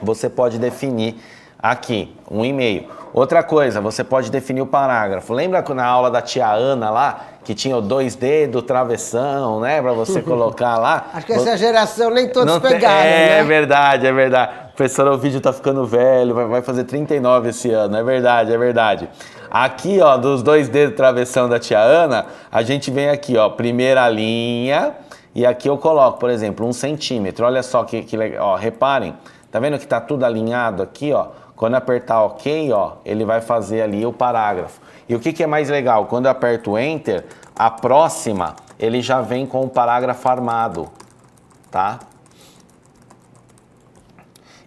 você pode definir aqui um e-mail. Outra coisa, você pode definir o parágrafo. Lembra na aula da tia Ana lá que tinha o 2D do travessão, né, para você colocar lá? Acho que essa geração nem todos Não pegaram, tem... é, né? É verdade, é verdade. Professora, o vídeo tá ficando velho, vai fazer 39 esse ano. É verdade, é verdade. Aqui, ó, dos dois dedos travessão da tia Ana, a gente vem aqui, ó, primeira linha, e aqui eu coloco, por exemplo, um centímetro. Olha só que, que legal, ó, reparem, tá vendo que tá tudo alinhado aqui, ó? Quando apertar OK, ó, ele vai fazer ali o parágrafo. E o que, que é mais legal? Quando eu aperto Enter, a próxima, ele já vem com o parágrafo armado, tá?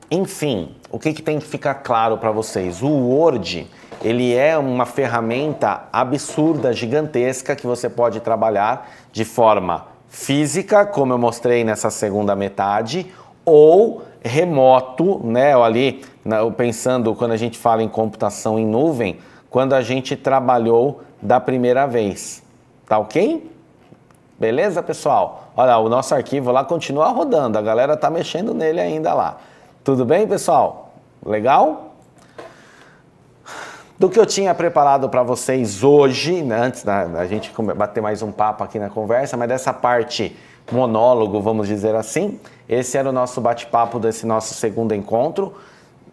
Enfim, o que, que tem que ficar claro para vocês? O Word ele é uma ferramenta absurda, gigantesca, que você pode trabalhar de forma física, como eu mostrei nessa segunda metade, ou remoto, né? Ou ali, pensando quando a gente fala em computação em nuvem, quando a gente trabalhou da primeira vez. Tá ok? Beleza, pessoal? Olha, o nosso arquivo lá continua rodando, a galera tá mexendo nele ainda lá. Tudo bem, pessoal? Legal? do que eu tinha preparado para vocês hoje, né? antes da, da gente bater mais um papo aqui na conversa, mas dessa parte monólogo, vamos dizer assim, esse era o nosso bate-papo desse nosso segundo encontro.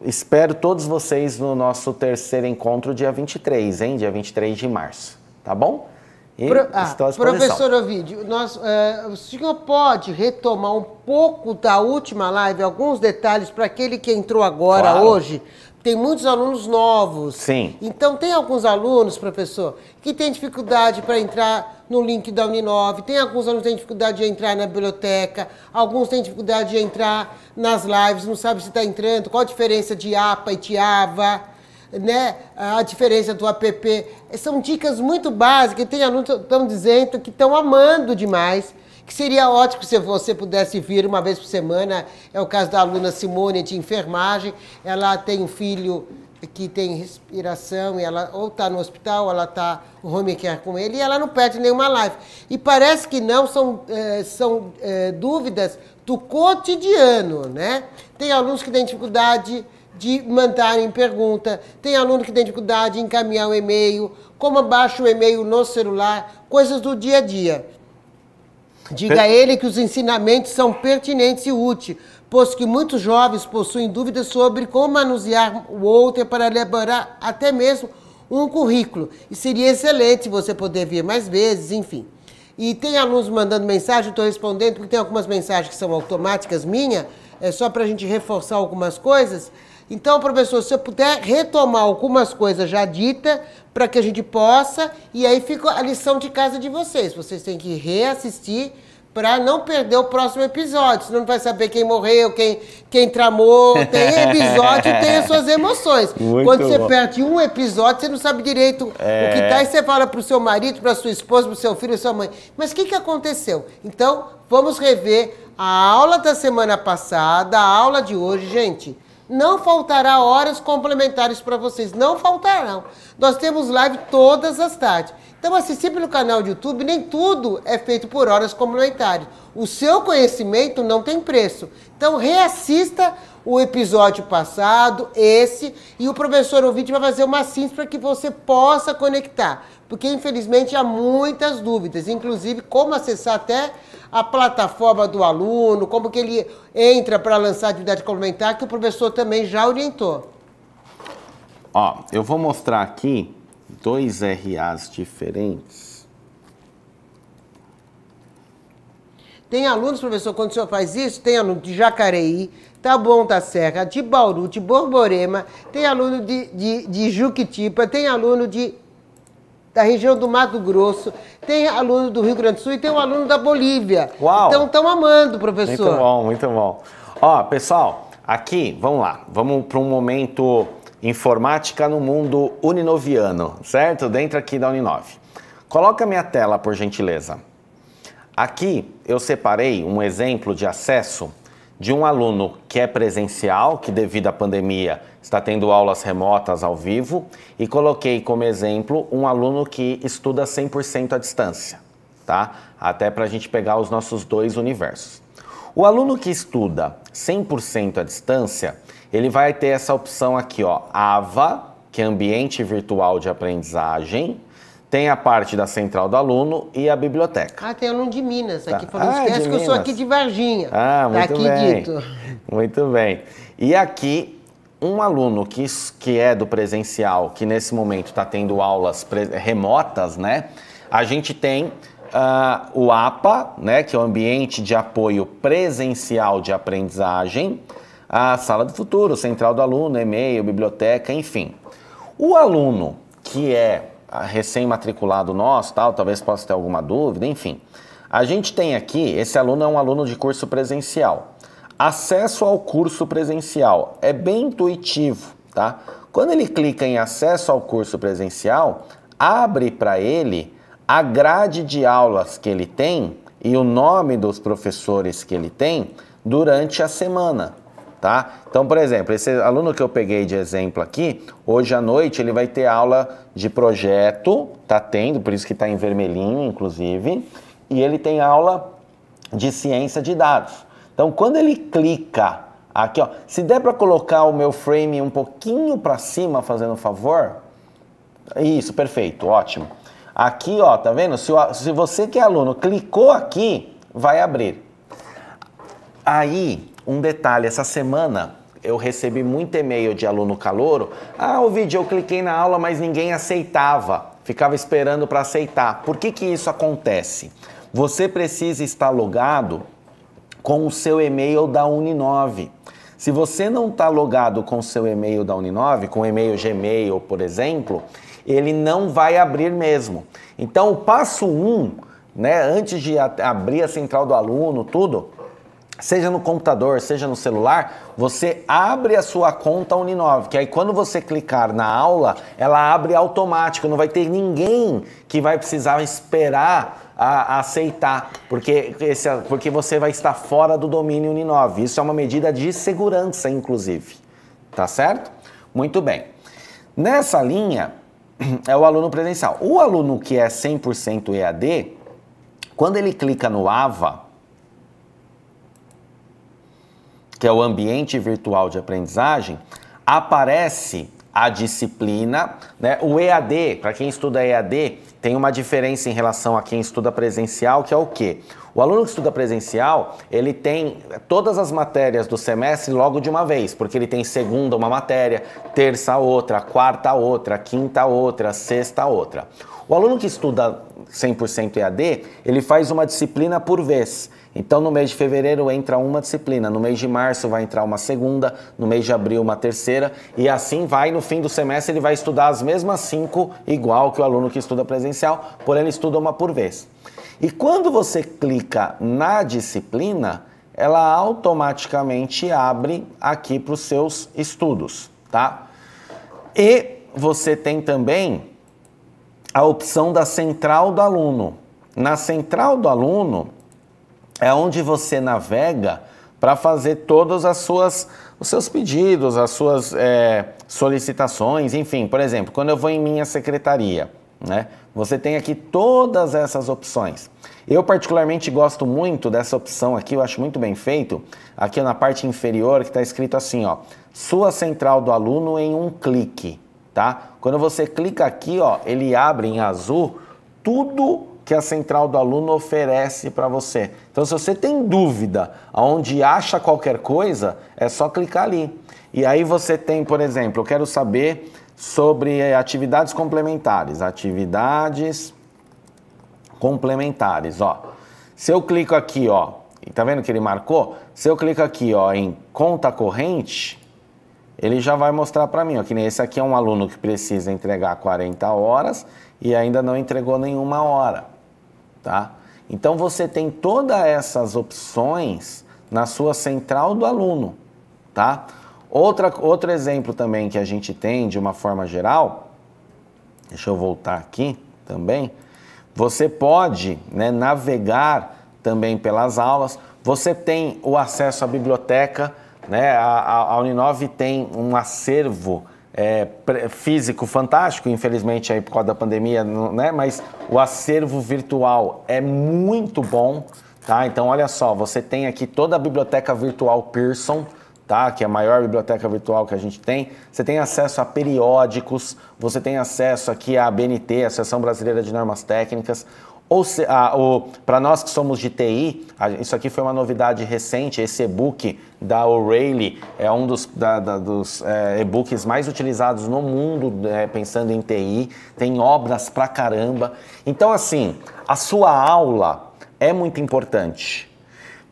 Espero todos vocês no nosso terceiro encontro, dia 23, hein? Dia 23 de março, tá bom? E Pro, ah, professor Ovidio, nós, é, o senhor pode retomar um pouco da última live, alguns detalhes para aquele que entrou agora claro. hoje? tem muitos alunos novos. Sim. Então, tem alguns alunos, professor, que têm dificuldade para entrar no link da Uninove, tem alguns alunos que têm dificuldade de entrar na biblioteca, alguns têm dificuldade de entrar nas lives, não sabe se está entrando, qual a diferença de APA e TIAVA, né? a diferença do APP. São dicas muito básicas, tem alunos que estão dizendo que estão amando demais que seria ótimo se você pudesse vir uma vez por semana. É o caso da aluna Simone de enfermagem. Ela tem um filho que tem respiração e ela ou está no hospital, ou ela está home care com ele e ela não perde nenhuma live. E parece que não são, é, são é, dúvidas do cotidiano, né? Tem alunos que têm dificuldade de mandarem pergunta, tem aluno que tem dificuldade em encaminhar o um e-mail, como abaixa o e-mail no celular, coisas do dia a dia. Diga a ele que os ensinamentos são pertinentes e úteis, pois que muitos jovens possuem dúvidas sobre como manusear o outro para elaborar até mesmo um currículo. E seria excelente você poder vir mais vezes, enfim. E tem alunos mandando mensagem, estou respondendo, porque tem algumas mensagens que são automáticas minha, é só para a gente reforçar algumas coisas. Então, professor, se eu puder retomar algumas coisas já ditas para que a gente possa, e aí fica a lição de casa de vocês. Vocês têm que reassistir para não perder o próximo episódio. Senão não vai saber quem morreu, quem, quem tramou. Tem episódio, tem as suas emoções. Muito Quando você bom. perde um episódio, você não sabe direito é... o que tá e você fala para o seu marido, para sua esposa, para o seu filho, para sua mãe. Mas o que, que aconteceu? Então, vamos rever a aula da semana passada, a aula de hoje, gente. Não faltará horas complementares para vocês, não faltarão. Nós temos live todas as tardes. Então assista no canal do YouTube, nem tudo é feito por horas complementares. O seu conhecimento não tem preço. Então reassista o episódio passado, esse, e o professor ouvinte vai fazer uma síntese para que você possa conectar. Porque infelizmente há muitas dúvidas, inclusive como acessar até a plataforma do aluno, como que ele entra para lançar atividade complementar, que o professor também já orientou. Ó, eu vou mostrar aqui dois RAs diferentes. Tem alunos, professor, quando o senhor faz isso, tem aluno de Jacareí, tá bom, da tá Serra, de Bauru, de Borborema, tem aluno de, de, de Juquitipa, tem aluno de da região do Mato Grosso, tem aluno do Rio Grande do Sul e tem um aluno da Bolívia. Uau! Então estão amando, professor. Muito bom, muito bom. Ó, pessoal, aqui, vamos lá, vamos para um momento informática no mundo uninoviano, certo? Dentro aqui da Uninove. Coloca minha tela, por gentileza. Aqui eu separei um exemplo de acesso de um aluno que é presencial, que devido à pandemia está tendo aulas remotas ao vivo e coloquei como exemplo um aluno que estuda 100% à distância, tá? Até para a gente pegar os nossos dois universos. O aluno que estuda 100% à distância, ele vai ter essa opção aqui, ó, AVA, que é Ambiente Virtual de Aprendizagem, tem a parte da central do aluno e a biblioteca. Ah, tem aluno de Minas aqui. Tá. ah, esquece que Minas. eu sou aqui de Varginha. Ah, tá muito tá aqui bem. Dito. Muito bem. E aqui um aluno que, que é do presencial, que nesse momento está tendo aulas remotas, né? A gente tem uh, o APA, né? Que é o ambiente de apoio presencial de aprendizagem, a sala do futuro, central do aluno, e-mail, biblioteca, enfim. O aluno que é ah, recém-matriculado nosso, tal, talvez possa ter alguma dúvida, enfim. A gente tem aqui, esse aluno é um aluno de curso presencial. Acesso ao curso presencial é bem intuitivo, tá? Quando ele clica em acesso ao curso presencial, abre para ele a grade de aulas que ele tem e o nome dos professores que ele tem durante a semana, tá? Então, por exemplo, esse aluno que eu peguei de exemplo aqui, hoje à noite ele vai ter aula de projeto, tá tendo, por isso que está em vermelhinho, inclusive, e ele tem aula de ciência de dados. Então, quando ele clica aqui, ó, se der para colocar o meu frame um pouquinho para cima, fazendo favor, isso, perfeito, ótimo. Aqui, ó, tá vendo? Se, o, se você que é aluno clicou aqui, vai abrir. Aí, um detalhe, essa semana eu recebi muito e-mail de aluno calouro. Ah, o vídeo eu cliquei na aula, mas ninguém aceitava. Ficava esperando para aceitar. Por que que isso acontece? Você precisa estar logado com o seu e-mail da Uninove. Se você não está logado com o seu e-mail da Uninove, com o e-mail Gmail, por exemplo, ele não vai abrir mesmo. Então, o passo 1, um, né, antes de abrir a central do aluno, tudo, seja no computador, seja no celular, você abre a sua conta Uninove, que aí quando você clicar na aula, ela abre automático, não vai ter ninguém que vai precisar esperar a, a aceitar, porque, esse, porque você vai estar fora do domínio Uninove. Isso é uma medida de segurança, inclusive. Tá certo? Muito bem. Nessa linha é o aluno presencial. O aluno que é 100% EAD, quando ele clica no AVA, que é o ambiente virtual de aprendizagem, aparece a disciplina. Né? O EAD, para quem estuda EAD, tem uma diferença em relação a quem estuda presencial, que é o quê? O aluno que estuda presencial, ele tem todas as matérias do semestre logo de uma vez, porque ele tem segunda uma matéria, terça outra, quarta outra, quinta outra, sexta outra. O aluno que estuda 100% EAD, ele faz uma disciplina por vez. Então, no mês de fevereiro entra uma disciplina, no mês de março vai entrar uma segunda, no mês de abril uma terceira, e assim vai. No fim do semestre, ele vai estudar as mesmas cinco, igual que o aluno que estuda presencial, porém, ele estuda uma por vez. E quando você clica na disciplina, ela automaticamente abre aqui para os seus estudos, tá? E você tem também a opção da central do aluno. Na central do aluno, é onde você navega para fazer todos as suas, os seus pedidos, as suas é, solicitações, enfim. Por exemplo, quando eu vou em minha secretaria, né, você tem aqui todas essas opções. Eu particularmente gosto muito dessa opção aqui, eu acho muito bem feito. Aqui na parte inferior que está escrito assim, ó, sua central do aluno em um clique, tá? Quando você clica aqui, ó, ele abre em azul tudo que a central do aluno oferece para você. Então, se você tem dúvida aonde acha qualquer coisa, é só clicar ali. E aí você tem, por exemplo, eu quero saber sobre eh, atividades complementares. Atividades complementares, ó. Se eu clico aqui, ó, e tá vendo que ele marcou? Se eu clico aqui, ó, em conta corrente, ele já vai mostrar para mim, ó, que nem esse aqui é um aluno que precisa entregar 40 horas e ainda não entregou nenhuma hora tá? Então você tem todas essas opções na sua central do aluno, tá? Outra, outro exemplo também que a gente tem de uma forma geral, deixa eu voltar aqui também, você pode né, navegar também pelas aulas, você tem o acesso à biblioteca, né? a, a, a Uninove tem um acervo é, físico fantástico, infelizmente aí por causa da pandemia, né? Mas o acervo virtual é muito bom, tá? Então olha só, você tem aqui toda a biblioteca virtual Pearson, tá? Que é a maior biblioteca virtual que a gente tem. Você tem acesso a periódicos, você tem acesso aqui à BNT, a Associação Brasileira de Normas Técnicas. Ou ah, para nós que somos de TI, a, isso aqui foi uma novidade recente, esse e-book da O'Reilly é um dos, dos é, e-books mais utilizados no mundo, é, pensando em TI, tem obras pra caramba. Então, assim, a sua aula é muito importante,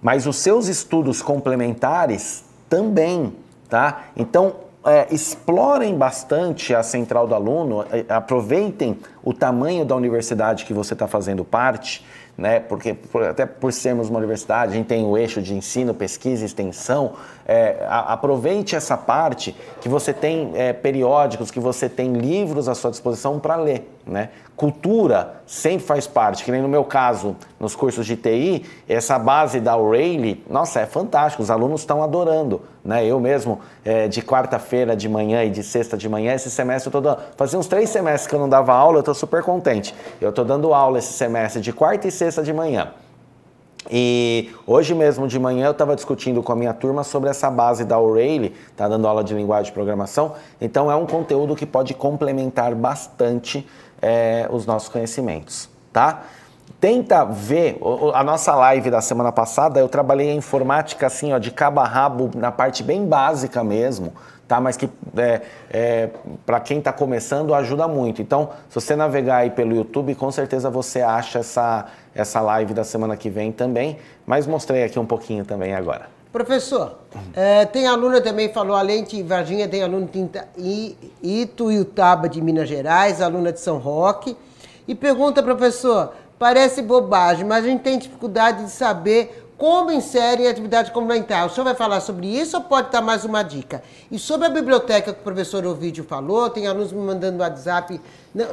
mas os seus estudos complementares também, tá? Então, é, explorem bastante a central do aluno, é, aproveitem o tamanho da universidade que você está fazendo parte, né? porque por, até por sermos uma universidade, a gente tem o eixo de ensino, pesquisa, extensão. É, a, aproveite essa parte que você tem é, periódicos, que você tem livros à sua disposição para ler. Né? Cultura sempre faz parte, que nem no meu caso, nos cursos de TI, essa base da O'Reilly, nossa, é fantástico, os alunos estão adorando. Né? Eu mesmo, é, de quarta-feira de manhã e de sexta de manhã, esse semestre eu estou dando. Fazia uns três semestres que eu não dava aula, eu estou super contente. Eu estou dando aula esse semestre de quarta e sexta de manhã. E hoje mesmo de manhã eu estava discutindo com a minha turma sobre essa base da O'Reilly, está dando aula de linguagem de programação. Então é um conteúdo que pode complementar bastante é, os nossos conhecimentos, tá? Tenta ver a nossa live da semana passada. Eu trabalhei a informática assim, ó, de cabo a rabo na parte bem básica mesmo, tá? Mas que é, é, para quem está começando ajuda muito. Então, se você navegar aí pelo YouTube, com certeza você acha essa essa live da semana que vem também. Mas mostrei aqui um pouquinho também agora. Professor, é, tem aluna também, falou, além de Varginha, tem aluno de Ituiutaba de Minas Gerais, aluna de São Roque. E pergunta, professor, parece bobagem, mas a gente tem dificuldade de saber como inserem atividade complementar. O senhor vai falar sobre isso ou pode dar mais uma dica? E sobre a biblioteca que o professor Ovidio falou, tem alunos me mandando WhatsApp,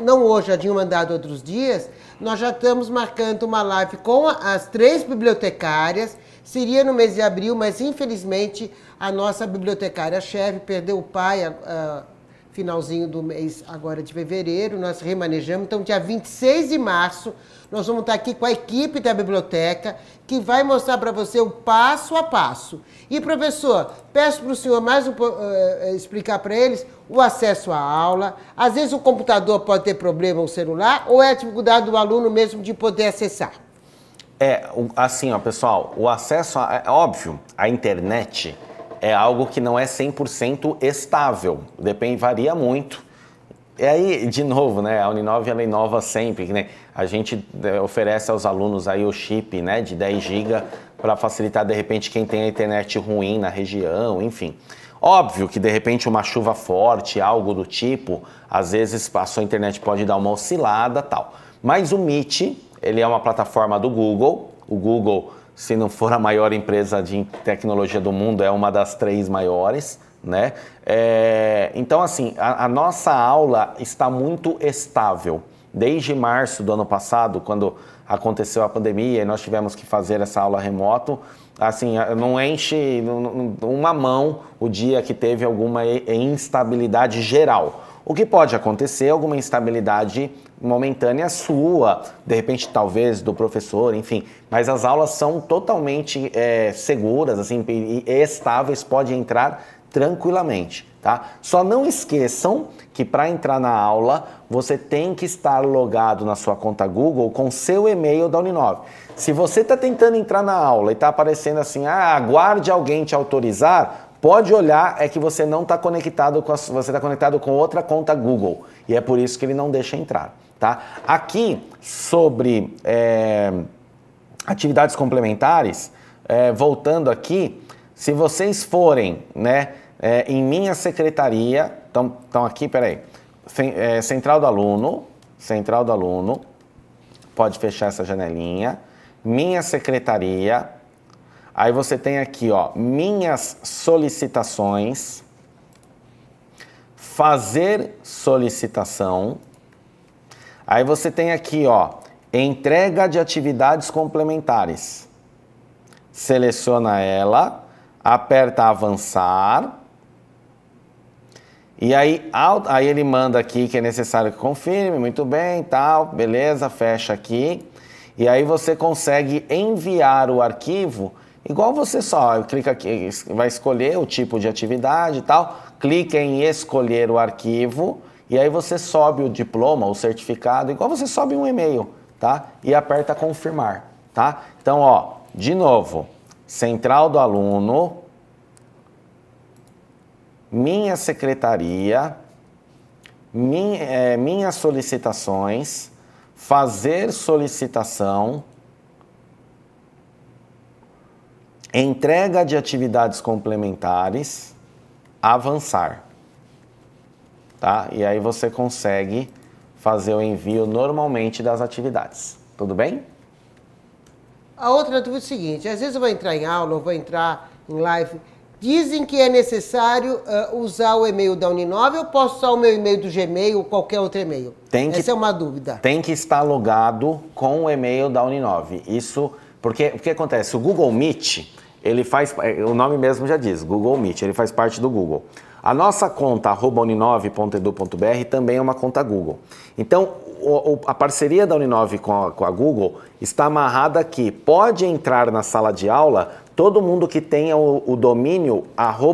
não hoje, já tinham mandado outros dias, nós já estamos marcando uma live com as três bibliotecárias, seria no mês de abril, mas infelizmente a nossa bibliotecária-chefe perdeu o pai a, finalzinho do mês agora de fevereiro, nós remanejamos. Então, dia 26 de março, nós vamos estar aqui com a equipe da biblioteca, que vai mostrar para você o passo a passo. E, professor, peço para o senhor mais um, uh, explicar para eles o acesso à aula. Às vezes o computador pode ter problema, o celular, ou é a dificuldade do aluno mesmo de poder acessar. É, assim, ó, pessoal, o acesso, a, é óbvio, a internet é algo que não é 100% estável, depende, varia muito. E aí, de novo, né, a Uninove ela é inova sempre, né? A gente é, oferece aos alunos aí o chip, né, de 10 GB para facilitar de repente quem tem a internet ruim na região, enfim. Óbvio que de repente uma chuva forte, algo do tipo, às vezes a sua internet pode dar uma oscilada, tal. Mas o MIT, ele é uma plataforma do Google. O Google, se não for a maior empresa de tecnologia do mundo, é uma das três maiores. Né? É, então, assim, a, a nossa aula está muito estável. Desde março do ano passado, quando aconteceu a pandemia e nós tivemos que fazer essa aula remoto, assim, não enche uma mão o dia que teve alguma instabilidade geral. O que pode acontecer? Alguma instabilidade momentânea sua, de repente talvez do professor, enfim, mas as aulas são totalmente é, seguras, assim, e estáveis, pode entrar tranquilamente, tá? Só não esqueçam que para entrar na aula você tem que estar logado na sua conta Google com seu e-mail da Uninove. Se você está tentando entrar na aula e está aparecendo assim, ah, aguarde alguém te autorizar, Pode olhar, é que você não está conectado com a, você está conectado com outra conta Google e é por isso que ele não deixa entrar. Tá? Aqui, sobre é, atividades complementares, é, voltando aqui, se vocês forem né, é, em minha secretaria, então, então aqui, peraí, é, central do aluno, central do aluno, pode fechar essa janelinha, minha secretaria, aí você tem aqui, ó, minhas solicitações, fazer solicitação, Aí você tem aqui, ó, entrega de atividades complementares. Seleciona ela, aperta avançar. E aí, aí ele manda aqui que é necessário que confirme, muito bem, tal, beleza, fecha aqui. E aí você consegue enviar o arquivo igual você só clica aqui, vai escolher o tipo de atividade e tal, clica em escolher o arquivo e aí você sobe o diploma, o certificado, igual você sobe um e-mail, tá? E aperta confirmar, tá? Então, ó, de novo, central do aluno, minha secretaria, minha, é, minhas solicitações, fazer solicitação, entrega de atividades complementares, avançar tá? E aí você consegue fazer o envio normalmente das atividades. Tudo bem? A outra dúvida é o seguinte, às vezes eu vou entrar em aula, eu vou entrar em live, dizem que é necessário uh, usar o e-mail da Uninove ou posso usar o meu e-mail do Gmail ou qualquer outro e-mail? Tem que, Essa é uma dúvida. Tem que estar logado com o e-mail da Uninove. Isso, porque o que acontece? O Google Meet, ele faz, o nome mesmo já diz, Google Meet, ele faz parte do Google. A nossa conta arroba uninove.edu.br também é uma conta Google. Então, o, o, a parceria da Uninove com a, com a Google está amarrada aqui. pode entrar na sala de aula todo mundo que tenha o, o domínio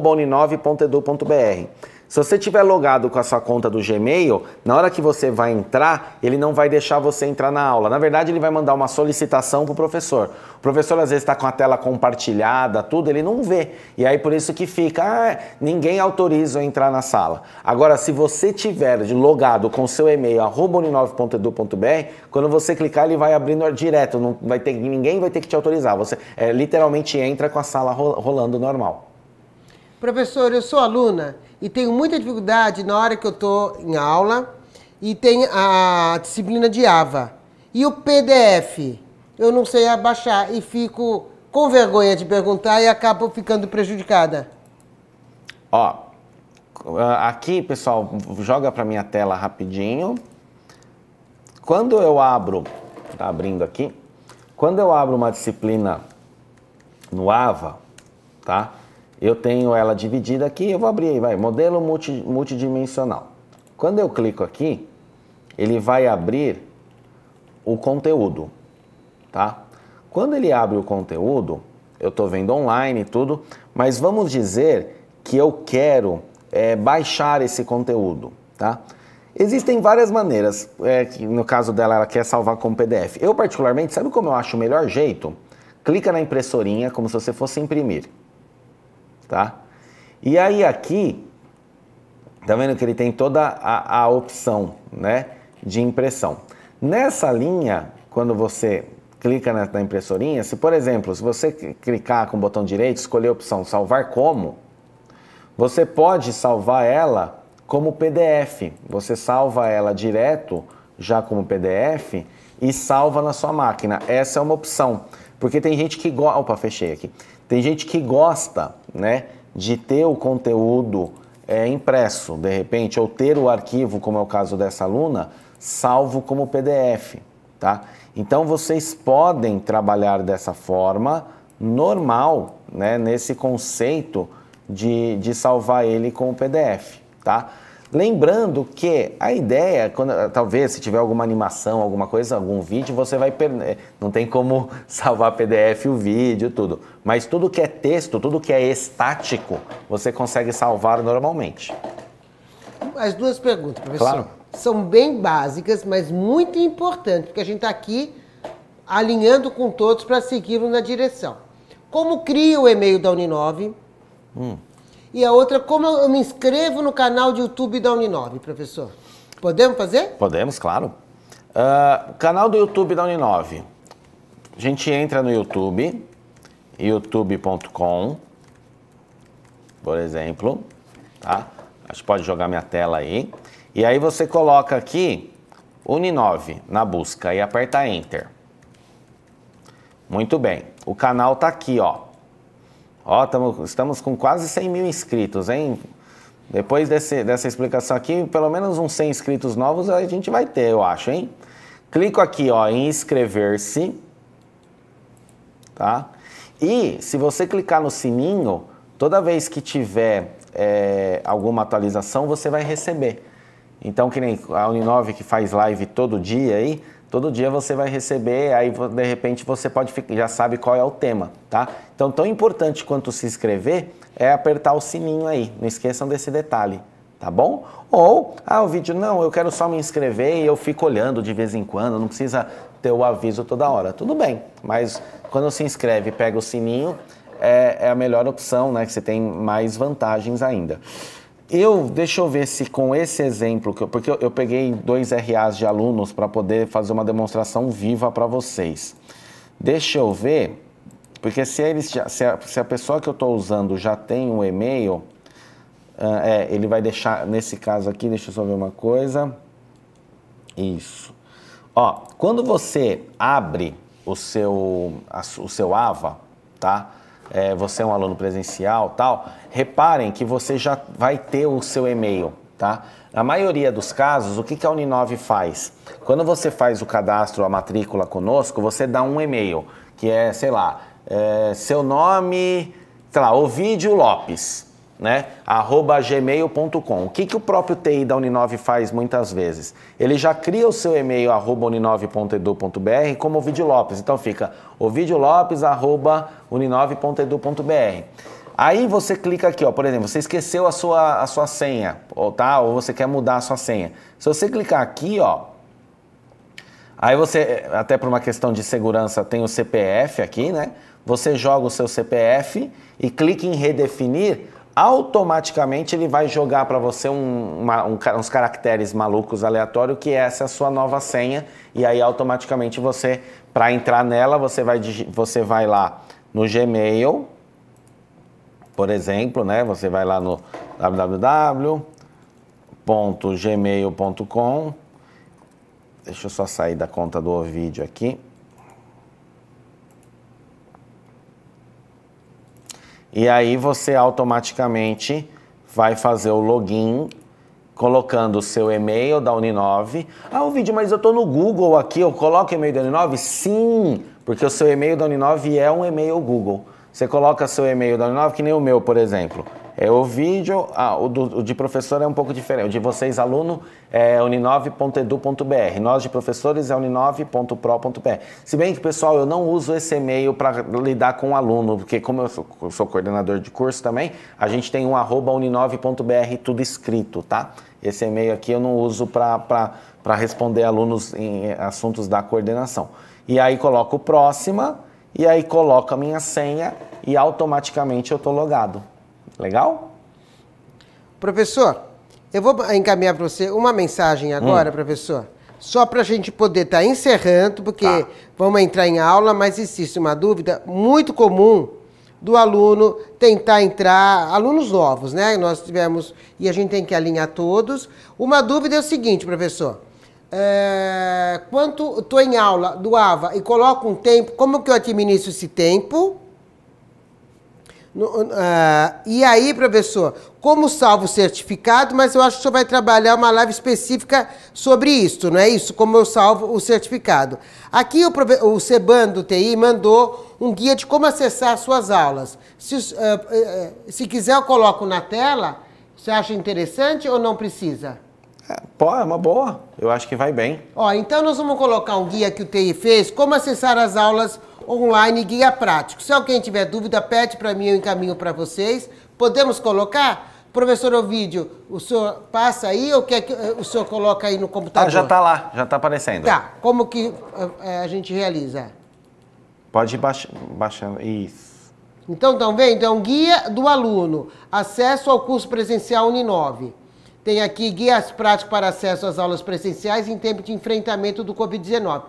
uninove.edu.br. Se você tiver logado com a sua conta do Gmail, na hora que você vai entrar, ele não vai deixar você entrar na aula. Na verdade, ele vai mandar uma solicitação para o professor. O professor às vezes está com a tela compartilhada, tudo, ele não vê. E aí por isso que fica, ah, ninguém autoriza eu entrar na sala. Agora, se você tiver logado com seu e-mail @uninove.edu.br, quando você clicar, ele vai abrindo direto, não vai ter ninguém vai ter que te autorizar. Você é, literalmente entra com a sala rolando normal. Professor, eu sou aluna e tenho muita dificuldade na hora que eu estou em aula e tem a disciplina de AVA. E o PDF, eu não sei abaixar e fico com vergonha de perguntar e acabo ficando prejudicada. Ó, aqui, pessoal, joga para minha tela rapidinho. Quando eu abro, tá abrindo aqui, quando eu abro uma disciplina no AVA, tá? Eu tenho ela dividida aqui, eu vou abrir aí, vai, modelo multi, multidimensional. Quando eu clico aqui, ele vai abrir o conteúdo, tá? Quando ele abre o conteúdo, eu estou vendo online e tudo, mas vamos dizer que eu quero é, baixar esse conteúdo, tá? Existem várias maneiras, é, que no caso dela ela quer salvar como PDF. Eu particularmente, sabe como eu acho o melhor jeito? Clica na impressorinha como se você fosse imprimir tá? E aí aqui, tá vendo que ele tem toda a, a opção, né, de impressão. Nessa linha, quando você clica na, na impressorinha, se por exemplo, se você clicar com o botão direito, escolher a opção salvar como, você pode salvar ela como PDF. Você salva ela direto já como PDF e salva na sua máquina. Essa é uma opção, porque tem gente que gosta, opa, fechei aqui. Tem gente que gosta né, de ter o conteúdo é, impresso, de repente, ou ter o arquivo, como é o caso dessa aluna, salvo como PDF, tá? Então vocês podem trabalhar dessa forma normal, né, nesse conceito de, de salvar ele com o PDF, tá? Lembrando que a ideia, quando, talvez se tiver alguma animação, alguma coisa, algum vídeo, você vai perder. Eh, não tem como salvar PDF, o vídeo, tudo. Mas tudo que é texto, tudo que é estático, você consegue salvar normalmente. As duas perguntas, professor. Claro. São bem básicas, mas muito importantes, porque a gente está aqui alinhando com todos para segui-lo na direção. Como cria o e-mail da Uninove? Hum. E a outra, como eu me inscrevo no canal de YouTube da Uninove, professor? Podemos fazer? Podemos, claro. Uh, canal do YouTube da Uninove. A gente entra no YouTube, youtube.com, por exemplo, tá? A gente pode jogar minha tela aí. E aí você coloca aqui Uninove na busca e aperta Enter. Muito bem. O canal tá aqui, ó. Ó, tamo, estamos com quase 100 mil inscritos, hein? Depois desse, dessa explicação aqui, pelo menos uns 100 inscritos novos a gente vai ter, eu acho, hein? Clico aqui, ó, em inscrever-se, tá? E se você clicar no sininho, toda vez que tiver é, alguma atualização, você vai receber. Então, que nem a Uninove que faz live todo dia aí, Todo dia você vai receber, aí de repente você pode já sabe qual é o tema, tá? Então, tão importante quanto se inscrever é apertar o sininho aí. Não esqueçam desse detalhe, tá bom? Ou, ah, o vídeo, não, eu quero só me inscrever e eu fico olhando de vez em quando, não precisa ter o aviso toda hora. Tudo bem, mas quando se inscreve pega o sininho, é, é a melhor opção, né? Que você tem mais vantagens ainda. Eu, deixa eu ver se com esse exemplo, que eu, porque eu, eu peguei dois RAs de alunos para poder fazer uma demonstração viva para vocês. Deixa eu ver, porque se, eles já, se, a, se a pessoa que eu estou usando já tem o um e-mail, uh, é, ele vai deixar, nesse caso aqui, deixa eu só ver uma coisa. Isso. Ó, quando você abre o seu, a, o seu AVA, tá? é, você é um aluno presencial tal, reparem que você já vai ter o seu e-mail, tá? Na maioria dos casos, o que, que a Uninove faz? Quando você faz o cadastro, a matrícula conosco, você dá um e-mail, que é, sei lá, é, seu nome, sei lá, Ovidio Lopes né? arroba gmail.com. O que, que o próprio TI da Uninove faz muitas vezes? Ele já cria o seu e-mail arroba uninove.edu.br como Ovidio Lopes. Então fica Lopes arroba uninove.edu.br. Aí você clica aqui, ó, por exemplo, você esqueceu a sua, a sua senha, ou, tá? ou você quer mudar a sua senha. Se você clicar aqui, ó, aí você, até por uma questão de segurança, tem o CPF aqui, né? Você joga o seu CPF e clica em redefinir automaticamente ele vai jogar para você um, uma, um, uns caracteres malucos aleatórios que é essa é a sua nova senha e aí automaticamente você para entrar nela você vai você vai lá no Gmail por exemplo né você vai lá no www.gmail.com deixa eu só sair da conta do vídeo aqui E aí você automaticamente vai fazer o login colocando o seu e-mail da Uninove. Ah, o vídeo, mas eu estou no Google aqui, eu coloco e-mail da Uninove? Sim, porque o seu e-mail da Uninove é um e-mail Google. Você coloca seu e-mail da Uninove, que nem o meu, por exemplo. É o vídeo, ah, o, do, o de professor é um pouco diferente, o de vocês, aluno, é uninove.edu.br. Nós de professores é uninove.pro.br. Se bem que, pessoal, eu não uso esse e-mail para lidar com o aluno, porque como eu sou, eu sou, coordenador de curso também, a gente tem um arroba uninove.br tudo escrito, tá? Esse e-mail aqui eu não uso para responder alunos em assuntos da coordenação. E aí coloco próxima, e aí coloco a minha senha e automaticamente eu estou logado. Legal? Professor, eu vou encaminhar para você uma mensagem agora, hum. professor. Só para a gente poder estar tá encerrando, porque tá. vamos entrar em aula, mas existe uma dúvida muito comum do aluno tentar entrar, alunos novos, né? Nós tivemos, e a gente tem que alinhar todos. Uma dúvida é o seguinte, professor. É, quanto estou em aula do AVA e coloco um tempo, como que eu administro esse tempo? uh, e aí, professor, como salvo certificado, mas eu acho que o senhor vai trabalhar uma live específica sobre isso, não é isso? Como eu salvo o certificado. Aqui o, o do TI mandou um guia de como acessar suas aulas. Se, uh, uh, se quiser, eu coloco na tela. Você acha interessante ou não precisa? É, pô, é uma boa. Eu acho que vai bem. Ó, então nós vamos colocar um guia que o TI fez, como acessar as aulas online guia prático. Se alguém tiver dúvida, pede para mim, eu encaminho para vocês. Podemos colocar? Professor Ovidio, o senhor passa aí ou quer que eh, o senhor coloca aí no computador? Ah, já está lá, já está aparecendo. Tá, como que a, eh, eh, a gente realiza? Pode ir baix, baixando, isso. Então estão vendo? É um guia do aluno, acesso ao curso presencial Uninove. Tem aqui guias práticos para acesso às aulas presenciais em tempo de enfrentamento do Covid-19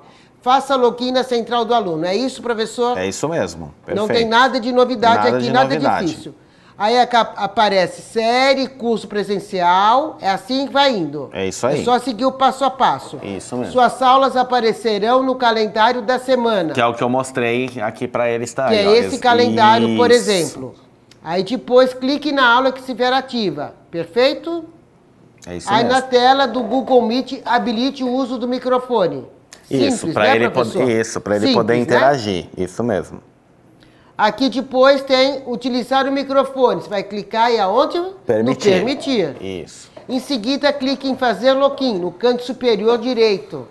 faça a na central do aluno. É isso, professor? É isso mesmo. Perfeito. Não tem nada de novidade nada aqui, de nada novidade. difícil. Aí é aparece série, curso presencial, é assim que vai indo. É isso aí. É só seguir o passo a passo. Isso mesmo. Suas aulas aparecerão no calendário da semana. Que é o que eu mostrei aqui para eles estar Que é esse isso. calendário, por exemplo. Aí depois clique na aula que se ver ativa, perfeito? É isso Aí mesmo. na tela do Google Meet habilite o uso do microfone isso, para né, ele, pod isso, ele Simples, poder né? interagir, né? isso mesmo. Aqui depois tem utilizar o microfone. Você vai clicar e aonde? Permitir. No permitir. Isso. Em seguida, clique em fazer login, no canto superior direito.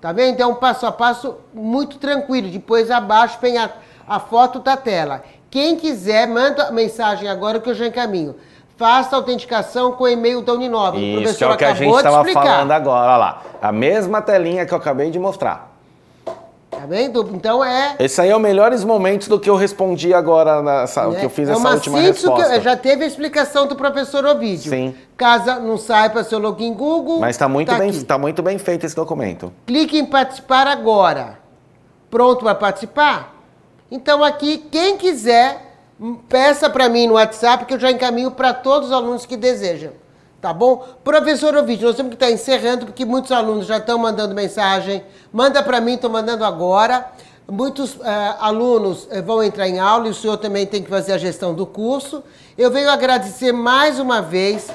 Tá vendo? Então, é um passo a passo muito tranquilo. Depois abaixo tem a, a foto da tela. Quem quiser, manda mensagem agora que eu já encaminho faça a autenticação com o e-mail da Uninove. Isso, o professor é o que a gente estava falando agora. Olha lá, a mesma telinha que eu acabei de mostrar. Tá vendo? Então é. Esse aí é o melhores momentos do que eu respondi agora, nessa, né? que eu fiz é essa última resposta. Que já teve a explicação do professor Ovidio. Sim. Casa não saiba seu login Google. Mas está muito, tá bem, tá muito bem feito esse documento. Clique em participar agora. Pronto para participar? Então aqui, quem quiser peça para mim no WhatsApp que eu já encaminho para todos os alunos que desejam. Tá bom? Professor ouvinte, nós temos que estar tá encerrando porque muitos alunos já estão mandando mensagem. Manda para mim, estou mandando agora. Muitos uh, alunos uh, vão entrar em aula e o senhor também tem que fazer a gestão do curso. Eu venho agradecer mais uma vez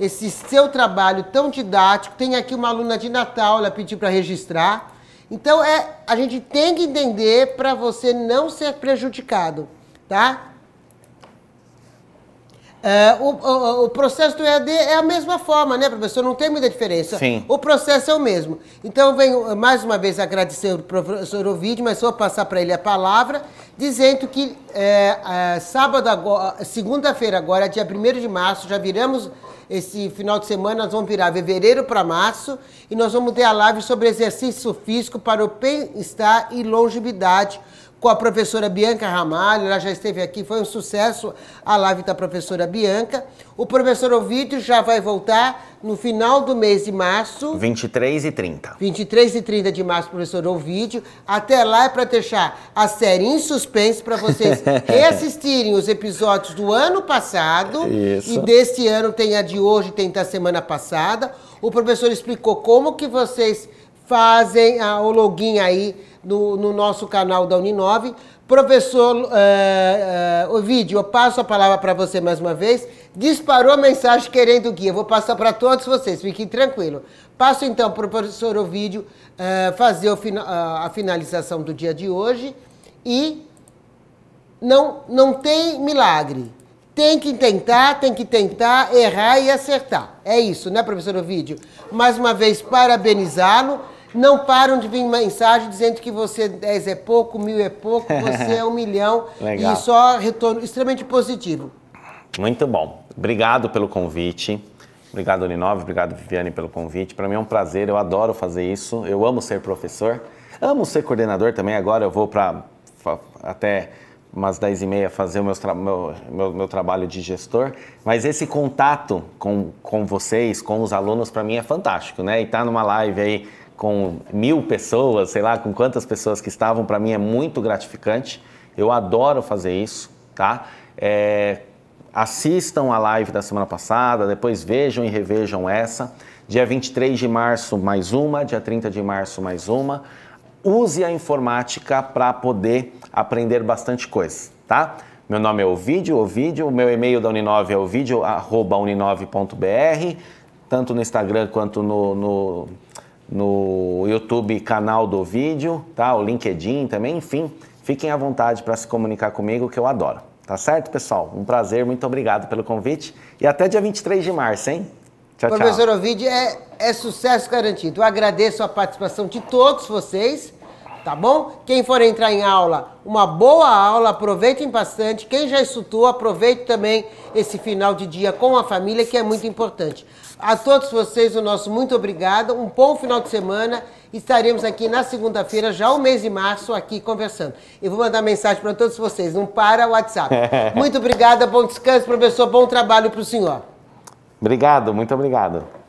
esse seu trabalho tão didático. Tem aqui uma aluna de Natal, ela pediu para registrar. Então, é, a gente tem que entender para você não ser prejudicado, tá? É, o, o, o, processo do EAD é a mesma forma, né, professor? Não tem muita diferença. Sim. O processo é o mesmo. Então, eu venho eh, mais uma vez agradecer o professor Ovidio, mas vou passar para ele a palavra, dizendo que é, é, sábado segunda-feira agora, dia 1 de março, já viramos esse final de semana, nós vamos virar fevereiro para março e nós vamos ter a live sobre exercício físico para o bem-estar e longevidade com a professora Bianca Ramalho, ela já esteve aqui, foi um sucesso a live da professora Bianca. O professor Ovidio já vai voltar no final do mês de março. 23 e 30. 23 e 30 de março, professor Ovidio. Até lá é para deixar a série em suspense para vocês reassistirem os episódios do ano passado. Isso. E deste ano tem a de hoje, tem da semana passada. O professor explicou como que vocês fazem a o login aí no, no nosso canal da Uninove. Professor uh, uh, Ovidio, eu passo a palavra para você mais uma vez. Disparou a mensagem querendo o guia. Eu vou passar para todos vocês, fiquem tranquilos. Passo então para o professor Ovidio uh, fazer fina a finalização do dia de hoje. E não, não tem milagre. Tem que tentar, tem que tentar, errar e acertar. É isso, né, professor Ovidio? Mais uma vez, parabenizá-lo não param de vir mensagem dizendo que você 10 é pouco, mil é pouco, você é um milhão. Legal. E só retorno extremamente positivo. Muito bom. Obrigado pelo convite. Obrigado, Olinove. Obrigado, Viviane, pelo convite. Para mim é um prazer. Eu adoro fazer isso. Eu amo ser professor. Amo ser coordenador também. Agora eu vou para até umas 10 e meia fazer o meu, meu, meu, meu, trabalho de gestor, mas esse contato com, com vocês, com os alunos, para mim é fantástico, né? E estar tá numa live aí com mil pessoas, sei lá, com quantas pessoas que estavam, para mim é muito gratificante. Eu adoro fazer isso, tá? É, assistam a live da semana passada, depois vejam e revejam essa. Dia 23 de março, mais uma. Dia 30 de março, mais uma. Use a informática para poder aprender bastante coisa, tá? Meu nome é Ovidio, Ovidio, meu e-mail da Uninove é ovidio.uninove.br, tanto no Instagram quanto no, no, no YouTube canal do vídeo, tá? O LinkedIn também, enfim. Fiquem à vontade para se comunicar comigo, que eu adoro. Tá certo, pessoal? Um prazer, muito obrigado pelo convite. E até dia 23 de março, hein? Tchau, Professor tchau. Ovidio, é, é sucesso garantido. Eu agradeço a participação de todos vocês, tá bom? Quem for entrar em aula, uma boa aula, aproveitem bastante. Quem já estudou, aproveite também esse final de dia com a família, que é muito importante. A todos vocês, o nosso muito obrigado. Um bom final de semana. Estaremos aqui na segunda-feira, já o mês de março, aqui conversando. E vou mandar mensagem para todos vocês. Não para o WhatsApp. muito obrigada. Bom descanso, professor. Bom trabalho para o senhor. Obrigado, muito obrigado.